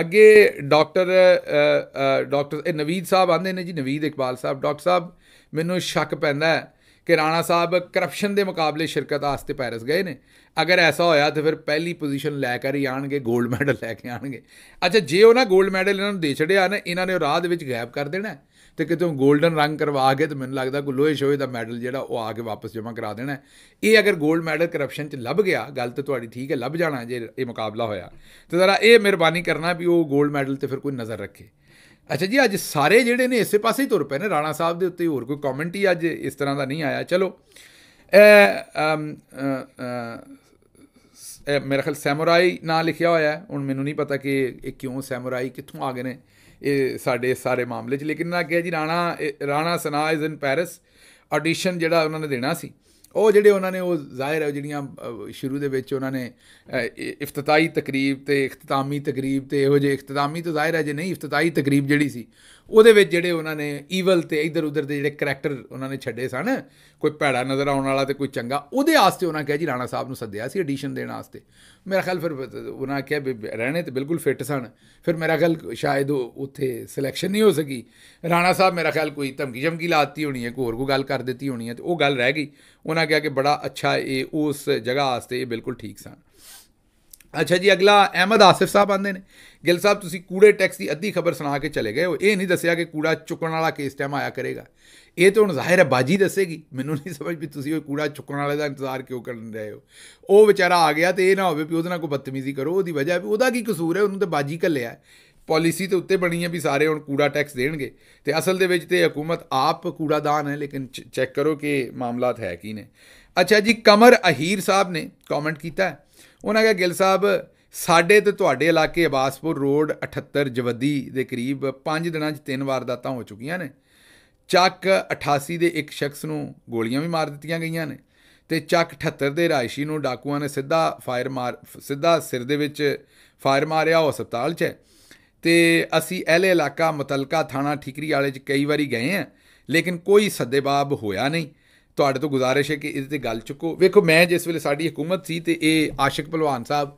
ਅੱਗੇ ਡਾਕਟਰ ਡਾਕਟਰ ਨਵੀਦ ਸਾਹਿਬ ਆਂਦੇ ਨੇ ਜੀ ਨਵੀਦ ਇਕਬਾਲ ਸਾਹਿਬ ਡਾਕਟਰ ਸਾਹਿਬ ਮੈਨੂੰ ਸ਼ੱਕ ਪੈਂਦਾ ਹੈ ਕਿ ਰਾਣਾ ਸਾਹਿਬ ਕਰਪਸ਼ਨ ਦੇ ਮੁਕਾਬਲੇ ਸ਼ਿਰਕਤ ਆਸਤੇ ਪੈਰਿਸ ਗਏ ਨੇ ਅਗਰ ਐਸਾ ਹੋਇਆ ਤਾਂ ਫਿਰ ਪਹਿਲੀ ਪੋਜੀਸ਼ਨ ਲੈ ਕੇ ਹੀ ਆਣਗੇ 골ਡ ਮੈਡਲ ਲੈ ਕੇ ਆਣਗੇ ਅੱਛਾ ਜੇ ਉਹ ਨਾ 골ਡ ਮੈਡਲ ਇਹਨਾਂ ਨੂੰ ਦੇ ਛੜਿਆ ਨਾ ਇਹਨਾਂ ਨੇ ਰਾਹ ਦੇ ਵਿੱਚ ਗਾਇਬ ਕਰ ਦੇਣਾ ਤੇ ਕਿਤੇ 골ਡਨ ਰੰਗ ਕਰਵਾ ਕੇ ਤੇ ਮੈਨੂੰ ਲੱਗਦਾ ਕੋਈ ਲੋਹੇ ਸ਼ੋਏ ਦਾ ਮੈਡਲ ਜਿਹੜਾ ਉਹ ਆ ਕੇ ਵਾਪਸ ਜਮ੍ਹਾਂ ਕਰਾ ਦੇਣਾ ਇਹ ਅਗਰ 골ਡ ਮੈਡਲ ਕਰਪਸ਼ਨ 'ਚ ਲੱਭ ਗਿਆ ਗੱਲ ਤੇ ਤੁਹਾਡੀ ਠੀਕ ਹੈ ਲੱਭ ਜਾਣਾ ਜੇ ਇਹ ਮੁਕਾਬਲਾ ਹੋਇਆ ਤੇ ਜ਼ਰਾ ਇਹ ਮਿਹਰਬਾਨੀ ਕਰਨਾ ਵੀ ਉਹ 골ਡ ਮੈਡਲ ਤੇ ਫਿਰ ਕੋਈ ਨਜ਼ਰ ਰੱਖੇ ਅੱਛਾ ਜੀ ਅੱਜ ਸਾਰੇ ਜਿਹੜੇ ਨੇ ਇਸੇ ਪਾਸੇ ਹੀ ਤੁਰ ਪਏ ਨੇ ਰਾਣਾ ਸਾਹਿਬ ਦੇ ਉੱਤੇ ਹੋਰ ਕੋਈ ਕਮੈਂਟ ਹੀ ਅੱਜ ਇਸ ਤਰ੍ਹਾਂ ਦਾ ਨਹੀਂ ਆਇਆ ਚਲੋ ਐ ਮੇਰੇ ਖਿਆਲ ਸੈਮੁਰਾਈ ਨਾਂ ਲਿਖਿਆ ਹੋਇਆ ਹੈ ਹੁਣ ਮੈਨੂੰ ਨਹੀਂ ਪਤਾ ਕਿ ਇਹ ਕਿਉਂ ਸੈਮੁਰਾਈ ਕਿੱਥੋਂ ਆ ਗਏ ਨੇ ਇਹ ਸਾਡੇ ਸਾਰੇ ਮਾਮਲੇ 'ਚ ਲੇਕਿਨ ਨਾ ਕਿਹਾ ਜੀ Rana Rana Sana is in Paris audition ਜਿਹੜਾ ਉਹਨਾਂ ਨੇ ਦੇਣਾ ਸੀ ਉਹ ਜਿਹੜੇ ਉਹਨਾਂ ਨੇ ਉਹ ਜ਼ਾਹਿਰ ਹੈ ਜਿਹੜੀਆਂ ਸ਼ੁਰੂ ਦੇ ਵਿੱਚ ਉਹਨਾਂ ਨੇ ਇਫਤਤਾਈ ਤਕਰੀਬ ਤੇ ਇਖਤਤਾਮੀ ਤਕਰੀਬ ਤੇ ਇਹੋ ਜਿਹੇ ਇਖਤਤਾਮੀ ਤਾਂ ਜ਼ਾਹਿਰ ਹੈ ਜੇ ਨਹੀਂ ਇਫਤਤਾਈ ਤਕਰੀਬ ਜਿਹੜੀ ਸੀ ਉਹਦੇ ਵਿੱਚ ਜਿਹੜੇ ਉਹਨਾਂ ਨੇ ਈਵਲ ਤੇ ਇਧਰ ਉਧਰ ਦੇ ਜਿਹੜੇ ਕੈਰੈਕਟਰ ਉਹਨਾਂ ਨੇ ਛੱਡੇ ਸਨ ਕੋਈ ਭੈੜਾ ਨਜ਼ਰ ਆਉਣ ਵਾਲਾ ਤੇ ਕੋਈ ਚੰਗਾ ਉਹਦੇ ਆਸਤੇ ਉਹਨਾਂ ਕਹੇ ਜੀ ਰਾਣਾ ਸਾਹਿਬ ਨੂੰ ਸੱਦਿਆ ਸੀ ਐਡੀਸ਼ਨ ਦੇਣ ਆਸਤੇ ਮੇਰਾ ਖਿਆਲ ਫਿਰ ਉਹਨਾਂ ਕਿਹਾ ਰਹਿਣੇ ਤੇ ਬਿਲਕੁਲ ਫਿੱਟ ਸਨ ਫਿਰ ਮੇਰਾ ਖਿਆਲ ਸ਼ਾਇਦ ਉੱਥੇ ਸਿਲੈਕਸ਼ਨ ਨਹੀਂ ਹੋ ਸਕੀ ਰਾਣਾ ਸਾਹਿਬ ਮੇਰਾ ਖਿਆਲ ਕੋਈ ਧਮਕੀ ਜਮਕੀ ਲਾਤੀ ਹੋਣੀ ਹੈ ਕੋਈ ਹੋਰ ਕੋਈ ਗੱਲ ਕਰ ਦਿੱਤੀ ਹੋਣੀ ਹੈ ਤੇ ਉਹ ਗੱਲ ਰਹਿ ਗਈ ਉਹਨਾਂ ਕਿਹਾ ਕਿ ਬੜਾ ਅੱਛਾ ਇਹ ਉਸ ਜਗ੍ਹਾ ਆਸਤੇ ਇਹ ਬਿਲਕੁਲ ਠੀਕ ਸਨ ਅੱਛਾ ਜੀ ਅਗਲਾ ਅਹਿਮਦ ਆਸਿਫ ਸਾਹਿਬ ਆਂਦੇ ਨੇ ਗਿਲ ਸਾਹਿਬ ਤੁਸੀਂ ਕੂੜੇ ਟੈਕਸ ਦੀ ਅੱਧੀ ਖਬਰ ਸੁਣਾ ਕੇ ਚਲੇ ਗਏ ਉਹ ਇਹ ਨਹੀਂ ਦੱਸਿਆ ਕਿ ਕੂੜਾ ਚੁੱਕਣ ਵਾਲਾ ਕਿਸ ਟਾਈਮ ਆਇਆ ਕਰੇਗਾ ਇਹ ਤਾਂ ਹੁਣ ਜ਼ਾਹਿਰ ਹੈ ਬਾਜੀ ਦੱਸੇਗੀ ਮੈਨੂੰ ਨਹੀਂ ਸਮਝ ਵੀ ਤੁਸੀਂ ਉਹ ਕੂੜਾ ਚੁੱਕਣ ਵਾਲੇ ਦਾ ਇੰਤਜ਼ਾਰ ਕਿਉਂ ਕਰਨ ਰਹੇ ਹੋ ਉਹ ਵਿਚਾਰਾ ਆ ਗਿਆ ਤੇ ਇਹ ਨਾ ਹੋਵੇ ਵੀ ਉਹਦੇ ਨਾਲ ਕੋਈ ਬਦਤਮੀਜ਼ੀ ਕਰੋ ਉਹਦੀ ਵਜ੍ਹਾ ਵੀ ਉਹਦਾ ਕੀ ਕਸੂਰ ਹੈ ਉਹਨੂੰ ਤਾਂ ਬਾਜੀ ਕੱਲਿਆ ਪਾਲਿਸੀ ਤੇ ਉੱਤੇ ਬਣੀ ਹੈ ਵੀ ਸਾਰੇ ਹੁਣ ਕੂੜਾ ਟੈਕਸ ਦੇਣਗੇ ਤੇ ਅਸਲ ਦੇ ਵਿੱਚ ਤੇ ਹਕੂਮਤ ਆਪ ਕੂੜਾਦਾਨ ਹੈ ਲੇਕਿਨ ਚੈੱਕ ਕਰੋ ਕਿ ਮਾਮਲਾਤ ਹੈ ਕੀ ਨੇ ਅੱਛਾ ਜੀ ਕਮਰ ਅਹੀਰ ਸਾਹਿਬ ਨੇ ਕਮੈਂਟ ਕੀਤਾ ਹੈ ਉਹਨਾਂ ਕਹੇ ਗਿੱਲ ਸਾਹਿਬ ਸਾਡੇ ਤੇ ਤੁਹਾਡੇ ਇਲਾਕੇ ਆਬਾਸਪੁਰ ਰੋਡ 78 ਜਵਦੀ ਦੇ ਕਰੀਬ 5 ਦਿਨਾਂ 'ਚ ਤਿੰਨ ਤਾਂ ਹੋ ਚੁੱਕੀਆਂ ਨੇ ਚੱਕ 88 ਦੇ ਇੱਕ ਸ਼ਖਸ ਨੂੰ ਗੋਲੀਆਂ ਵੀ ਮਾਰ ਦਿੱਤੀਆਂ ਗਈਆਂ ਨੇ ਤੇ ਚੱਕ 78 ਦੇ ਰਾਇਸ਼ੀ ਨੂੰ ਡਾਕੂਆਂ ਨੇ ਸਿੱਧਾ ਫਾਇਰ ਮਾਰ ਸਿੱਧਾ ਸਿਰ ਦੇ ਵਿੱਚ ਫਾਇਰ ਮਾਰਿਆ ਹਸਪਤਾਲ 'ਚ ਤੇ ਅਸੀਂ ਐਲੇ ਇਲਾਕਾ ਮਤਲਕਾ ਥਾਣਾ ਠਿਕਰੀ ਵਾਲੇ 'ਚ ਕਈ ਵਾਰੀ ਗਏ ਆ ਲੇਕਿਨ ਕੋਈ ਸੱਦੇਬਾਬ ਹੋਇਆ ਨਹੀਂ ਤੁਹਾਡੇ ਤੋਂ ਗੁਜ਼ਾਰਿਸ਼ ਹੈ ਕਿ ਇਸ ਤੇ ਗੱਲ ਚੁੱਕੋ ਵੇਖੋ ਮੈਂ ਜਿਸ ਵੇਲੇ ਸਾਡੀ ਹਕੂਮਤ ਸੀ ਤੇ ਇਹ ਆਸ਼ਿਕ ਭਲਵਾਨ ਸਾਹਿਬ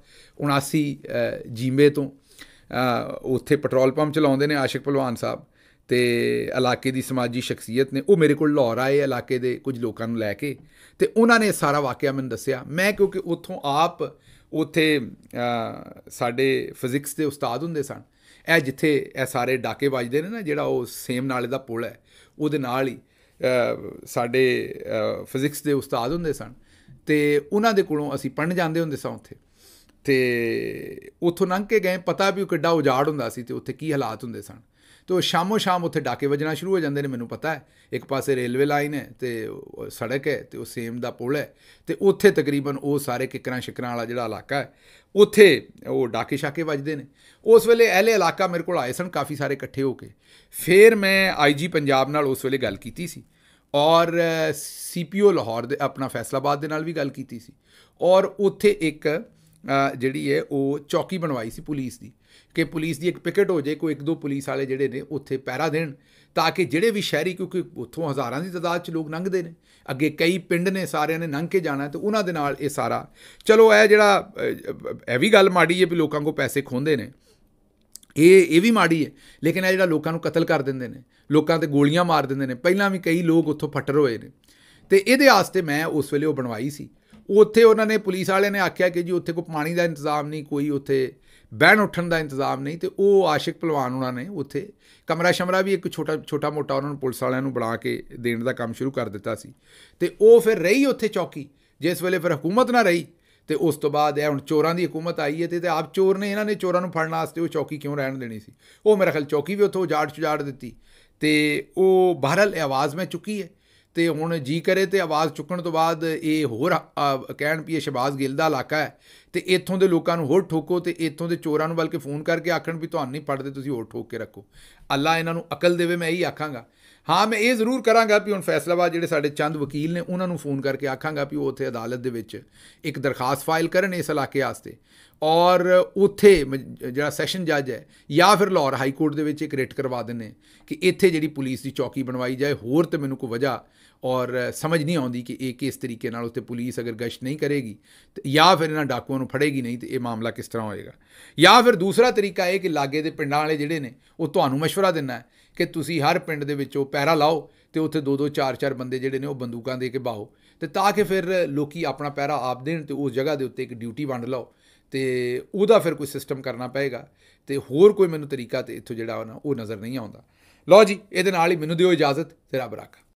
79 ਜੀਮੇ ਤੋਂ ਉੱਥੇ ਪੈਟਰੋਲ ਪੰਪ ਚਲਾਉਂਦੇ ਨੇ ਆਸ਼ਿਕ ਭਲਵਾਨ ਸਾਹਿਬ ਤੇ ਇਲਾਕੇ ਦੀ ਸਮਾਜੀ ਸ਼ਖਸੀਅਤ ਨੇ ਉਹ ਮੇਰੇ ਕੋਲ ਲਾਹੌਰ ਆਏ ਇਲਾਕੇ ਦੇ ਕੁਝ ਲੋਕਾਂ ਨੂੰ ਲੈ ਕੇ ਤੇ ਉਹਨਾਂ ਨੇ ਸਾਰਾ ਵਾਕਿਆ ਮੈਨੂੰ ਦੱਸਿਆ ਮੈਂ ਕਿਉਂਕਿ ਉੱਥੋਂ ਆਪ ਉੱਥੇ ਸਾਡੇ ਫਿਜ਼ਿਕਸ ਦੇ ਉਸਤਾਦ ਹੁੰਦੇ ਸਨ ਇਹ ਜਿੱਥੇ ਇਹ ਸਾਰੇ ਡਾਕੇ ਵੱਜਦੇ ਨੇ ਨਾ ਜਿਹੜਾ ਉਹ ਸੇਮ ਨਾਲੇ ਦਾ ਪੁਲ ਹੈ ਉਹਦੇ ਨਾਲ ਹੀ ਸਾਡੇ ਫਿਜ਼ਿਕਸ ਦੇ ਉਸਤਾਦ ਹੁੰਦੇ ਸਨ ਤੇ ਉਹਨਾਂ ਦੇ ਕੋਲੋਂ ਅਸੀਂ ਪੜਨ ਜਾਂਦੇ ਹੁੰਦੇ ਸਾਂ ਉੱਥੇ ਤੇ ਉੱਥੋਂ ਲੰਘ ਕੇ ਗਏ ਪਤਾ ਵੀ ਕਿੱਡਾ ਉਜਾੜ ਹੁੰਦਾ ਸੀ ਤੇ ਉੱਥੇ ਕੀ ਹਾਲਾਤ ਹੁੰਦੇ ਸਨ ਤੇ ਉਹ ਸ਼ਾਮੋ ਸ਼ਾਮ ਉੱਥੇ ਡਾਕੇ ਵਜਣਾ ਸ਼ੁਰੂ ਹੋ ਜਾਂਦੇ ਨੇ ਮੈਨੂੰ ਪਤਾ ਹੈ ਇੱਕ ਪਾਸੇ ਰੇਲਵੇ ਲਾਈਨ ਹੈ ਤੇ ਸੜਕ ਹੈ ਤੇ ਉਹ ਸੇਮ ਦਾ ਪੁਲ ਹੈ ਤੇ ਉੱਥੇ ਤਕਰੀਬਨ ਉਹ ਸਾਰੇ ਕਿਕਰਾਂ ਸ਼ਿਕਰਾਂ ਵਾਲਾ ਜਿਹੜਾ ਇਲਾਕਾ ਹੈ ਉੱਥੇ ਉਹ ਡਾਕੇ ਸ਼ਾਕੇ ਵੱਜਦੇ ਨੇ ਉਸ ਵੇਲੇ ਐਲੇ ਇਲਾਕਾ ਮੇਰੇ ਕੋਲ ਆਏ ਸਨ ਕਾਫੀ ਸਾਰੇ ਇਕੱਠੇ ਹੋ ਕੇ ਫੇਰ ਮੈਂ ਆਈਜੀ ਪੰਜਾਬ ਨਾਲ ਉਸ ਵੇਲੇ ਗੱਲ ਕੀਤੀ ਸੀ ਔਰ ਸੀਪੀਓ ਲਾਹੌਰ ਦੇ ਆਪਣਾ ਫੈਸਲਾਬਾਦ ਦੇ ਨਾਲ ਵੀ ਗੱਲ ਕੀਤੀ ਸੀ ਔਰ ਉੱਥੇ ਇੱਕ ਜਿਹੜੀ ਹੈ ਉਹ ਚੌਕੀ ਬਣਵਾਈ ਸੀ ਪੁਲਿਸ ਦੀ ਕਿ ਪੁਲਿਸ ਦੀ ਇੱਕ ਪਿਕਟ ਹੋ ਜੇ ਕੋਈ ਇੱਕ ਦੋ ਪੁਲਿਸ ਵਾਲੇ ਜਿਹੜੇ ਨੇ ਉੱਥੇ ਪਹਿਰਾ ਦੇਣ ਤਾਂ ਕਿ ਜਿਹੜੇ ਵੀ ਸ਼ਹਿਰੀ ਕਿਉਂਕਿ ਉੱਥੋਂ ਹਜ਼ਾਰਾਂ ਦੀ ਤਦਾਦ 'ਚ ਲੋਕ ਲੰਘਦੇ ਨੇ ਅੱਗੇ ਕਈ ਪਿੰਡ ਨੇ ਸਾਰਿਆਂ ਨੇ ਲੰਘ ਕੇ ਜਾਣਾ ਤੇ ਉਹਨਾਂ ਦੇ ਨਾਲ ਇਹ ਸਾਰਾ ਚਲੋ ਇਹ ਜਿਹੜਾ ਇਹ ਵੀ ਗੱਲ ਮਾੜੀ ਹੈ ਵੀ ਲੋਕਾਂ ਕੋ ਪੈਸੇ ਖੋਂਦੇ ਨੇ ਇਹ ਇਹ ਵੀ ਮਾੜੀ ਹੈ ਲੇਕਿਨ ਇਹ ਜਿਹੜਾ ਲੋਕਾਂ ਨੂੰ ਕਤਲ ਕਰ ਦਿੰਦੇ ਨੇ ਲੋਕਾਂ ਤੇ ਗੋਲੀਆਂ ਮਾਰ ਦਿੰਦੇ ਨੇ ਪਹਿਲਾਂ ਵੀ ਕਈ ਲੋਕ ਉੱਥੋਂ ਫੱਟਰ ਹੋਏ ਨੇ ਤੇ ਇਹਦੇ ਆਸਤੇ ਮੈਂ ਉਸ ਵੇਲੇ ਉਹ ਬਣਵਾਈ ਸੀ ਉੱਥੇ ਉਹਨਾਂ ਨੇ ਪੁਲਿਸ ਵਾਲਿਆਂ ਨੇ ਆਖਿਆ ਕਿ ਜੀ ਉੱਥੇ ਕੋਈ ਪਾਣੀ ਦਾ ਇੰਤਜ਼ਾਮ ਨਹੀਂ ਕੋਈ ਉੱਥੇ ਬਹਿਣ ਉੱਠਣ ਦਾ ਇੰਤਜ਼ਾਮ ਨਹੀਂ ਤੇ ਉਹ ਆਸ਼ਿਕ ਪਹਿਲਵਾਨ ਉਹਨਾਂ ਨੇ ਉੱਥੇ ਕਮਰਾ ਸ਼ਮਰਾ ਵੀ ਇੱਕ ਛੋਟਾ ਛੋਟਾ ਮੋਟਾ ਉਹਨਾਂ ਨੂੰ ਪੁਲਿਸ ਵਾਲਿਆਂ ਨੂੰ ਬੁਲਾ ਕੇ ਦੇਣ ਦਾ ਕੰਮ ਸ਼ੁਰੂ ਕਰ ਦਿੱਤਾ ਸੀ ਤੇ ਉਹ ਫਿਰ ਰਹੀ ਉੱਥੇ ਚੌਕੀ ਜਿਸ ਵੇਲੇ ਫਿਰ ਹਕੂਮਤ ਨਾ ਰਹੀ ਤੇ ਉਸ ਤੋਂ ਬਾਅਦ ਇਹ ਹੁਣ ਚੋਰਾਂ ਦੀ ਹਕੂਮਤ ਆਈ ਹੈ ਤੇ ਤੇ ਆਪ ਚੋਰ ਨੇ ਇਹਨਾਂ ਨੇ ਚੋਰਾਂ ਨੂੰ ਫੜਨ ਵਾਸਤੇ ਉਹ ਚੌਕੀ ਕਿਉਂ ਰਹਿਣ ਦੇਣੀ ਸੀ ਉਹ ਮੇਰੇ ਖਿਆਲ ਚੌਕੀ ਵੀ ਉੱਥੋਂ ਉਜਾੜ ਚੁਜਾੜ ਦਿੱਤੀ ਤੇ ਉਹ ਬਹਰਲ ਆਵਾਜ਼ ਮੈਂ ਚੁੱਕੀ ਹੈ ਤੇ ਹੁਣ ਜੀ ਕਰੇ ਤੇ ਆਵਾਜ਼ ਚੁੱਕਣ ਤੋਂ ਬਾਅਦ ਇਹ ਹੋਰ ਕਹਿਣ ਪਈ ਸ਼ਬਾਜ਼ ਗਿੱਲ ਦਾ ਇਲਾਕਾ ਹੈ ਤੇ ਇੱਥੋਂ ਦੇ ਲੋਕਾਂ ਨੂੰ ਹੋਰ ਠੋਕੋ ਤੇ ਇੱਥੋਂ ਦੇ ਚੋਰਾਂ ਨੂੰ ਬਲਕਿ ਫੋਨ ਕਰਕੇ ਆਖਣ ਵੀ ਤੁਹਾਨੂੰ ਨਹੀਂ ਪੜਦੇ ਤੁਸੀਂ ਹੋਰ ਠੋਕ ਕੇ ਰੱਖੋ ਅੱਲਾ ਇਹਨਾਂ ਨੂੰ ਅਕਲ ਦੇਵੇ ਮੈਂ ਇਹੀ ਆਖਾਂਗਾ ਹਾਂ ਮੈਂ ਇਹ ਜ਼ਰੂਰ ਕਰਾਂਗਾ ਵੀ ਹੁਣ ਫੈਸਲਾਬਾਦ ਜਿਹੜੇ ਸਾਡੇ ਚੰਦ ਵਕੀਲ ਨੇ ਉਹਨਾਂ ਨੂੰ ਫੋਨ ਕਰਕੇ ਆਖਾਂਗਾ ਵੀ ਉਹ ਉੱਥੇ ਅਦਾਲਤ ਦੇ ਵਿੱਚ ਇੱਕ ਦਰਖਾਸਤ ਫਾਈਲ ਕਰਨ ਇਸ ਇਲਾਕੇ ਆਸਤੇ ਔਰ ਉੱਥੇ ਜਿਹੜਾ ਸੈਸ਼ਨ ਜੱਜ ਹੈ ਜਾਂ ਫਿਰ ਲਾਹੌਰ ਹਾਈ ਕੋਰਟ ਦੇ ਵਿੱਚ ਇੱਕ ਰਿਟ ਕਰਵਾ ਦਿੰਨੇ ਕਿ ਇੱਥੇ ਜਿਹੜੀ ਪੁਲਿਸ ਦੀ ਚੌਕੀ ਬਣਵਾਈ ਜਾਏ ਹੋਰ ਤੇ ਮੈਨੂੰ ਕੋਈ ਵਜ੍ਹਾ ਔਰ ਸਮਝ ਨਹੀਂ ਆਉਂਦੀ ਕਿ ਇਹ ਕਿਸ ਤਰੀਕੇ ਨਾਲ ਉੱਤੇ ਪੁਲਿਸ ਅਗਰ ਗਸ਼ਤ ਨਹੀਂ ਕਰੇਗੀ ਜਾਂ ਫਿਰ ਇਹਨਾਂ ਡਾਕੂਆਂ ਨੂੰ ਫੜੇਗੀ ਨਹੀਂ ਤੇ ਇਹ ਮਾਮਲਾ ਕਿਸ ਤਰ੍ਹਾਂ ਹੋਏਗਾ ਜਾਂ ਫਿਰ ਦੂਸਰਾ ਤਰੀਕਾ ਇਹ ਕਿ ਲਾਗੇ ਦੇ ਪਿੰਡਾਂ ਵਾਲੇ ਜਿਹੜੇ ਨੇ ਉਹ ਤੁਹਾਨੂੰ مشورہ ਦਿੰਨਾ ਹੈ ਕਿ ਤੁਸੀਂ ਹਰ ਪਿੰਡ ਦੇ ਵਿੱਚੋਂ ਪੈਰਾ ਲਾਓ ਤੇ ਉੱਥੇ ਦੋ ਦੋ ਚਾਰ ਚਾਰ ਬੰਦੇ ਜਿਹੜੇ ਨੇ ਉਹ ਬੰਦੂਕਾਂ ਦੇ ਕੇ ਬਾਹੋ ਤੇ ਤਾਂ ਕਿ ਫਿਰ ਲੋਕੀ ਆਪਣਾ ਪੈਰਾ ਆਪ ਦੇਣ ਤੇ ਉਸ ਜਗ੍ਹਾ ਦੇ ਉੱਤੇ ਇੱਕ ਡਿਊਟੀ ਵੰਡ ਲਓ ਤੇ ਉਹਦਾ ਫਿਰ ਕੋਈ ਸਿਸਟਮ ਕਰਨਾ ਪਏਗਾ ਤੇ ਹੋਰ ਕੋਈ ਮੈਨੂੰ ਤਰੀਕਾ ਤੇ ਇੱਥੋਂ ਜਿਹੜਾ ਉਹ ਨਜ਼ਰ ਨਹੀਂ ਆਉਂਦਾ ਲਓ ਜੀ ਇਹਦੇ ਨਾਲ ਹੀ ਮੈਨੂੰ ਦਿਓ ਇਜਾਜ਼ਤ ਤੇ ਰੱਬ ਰੱਖਾ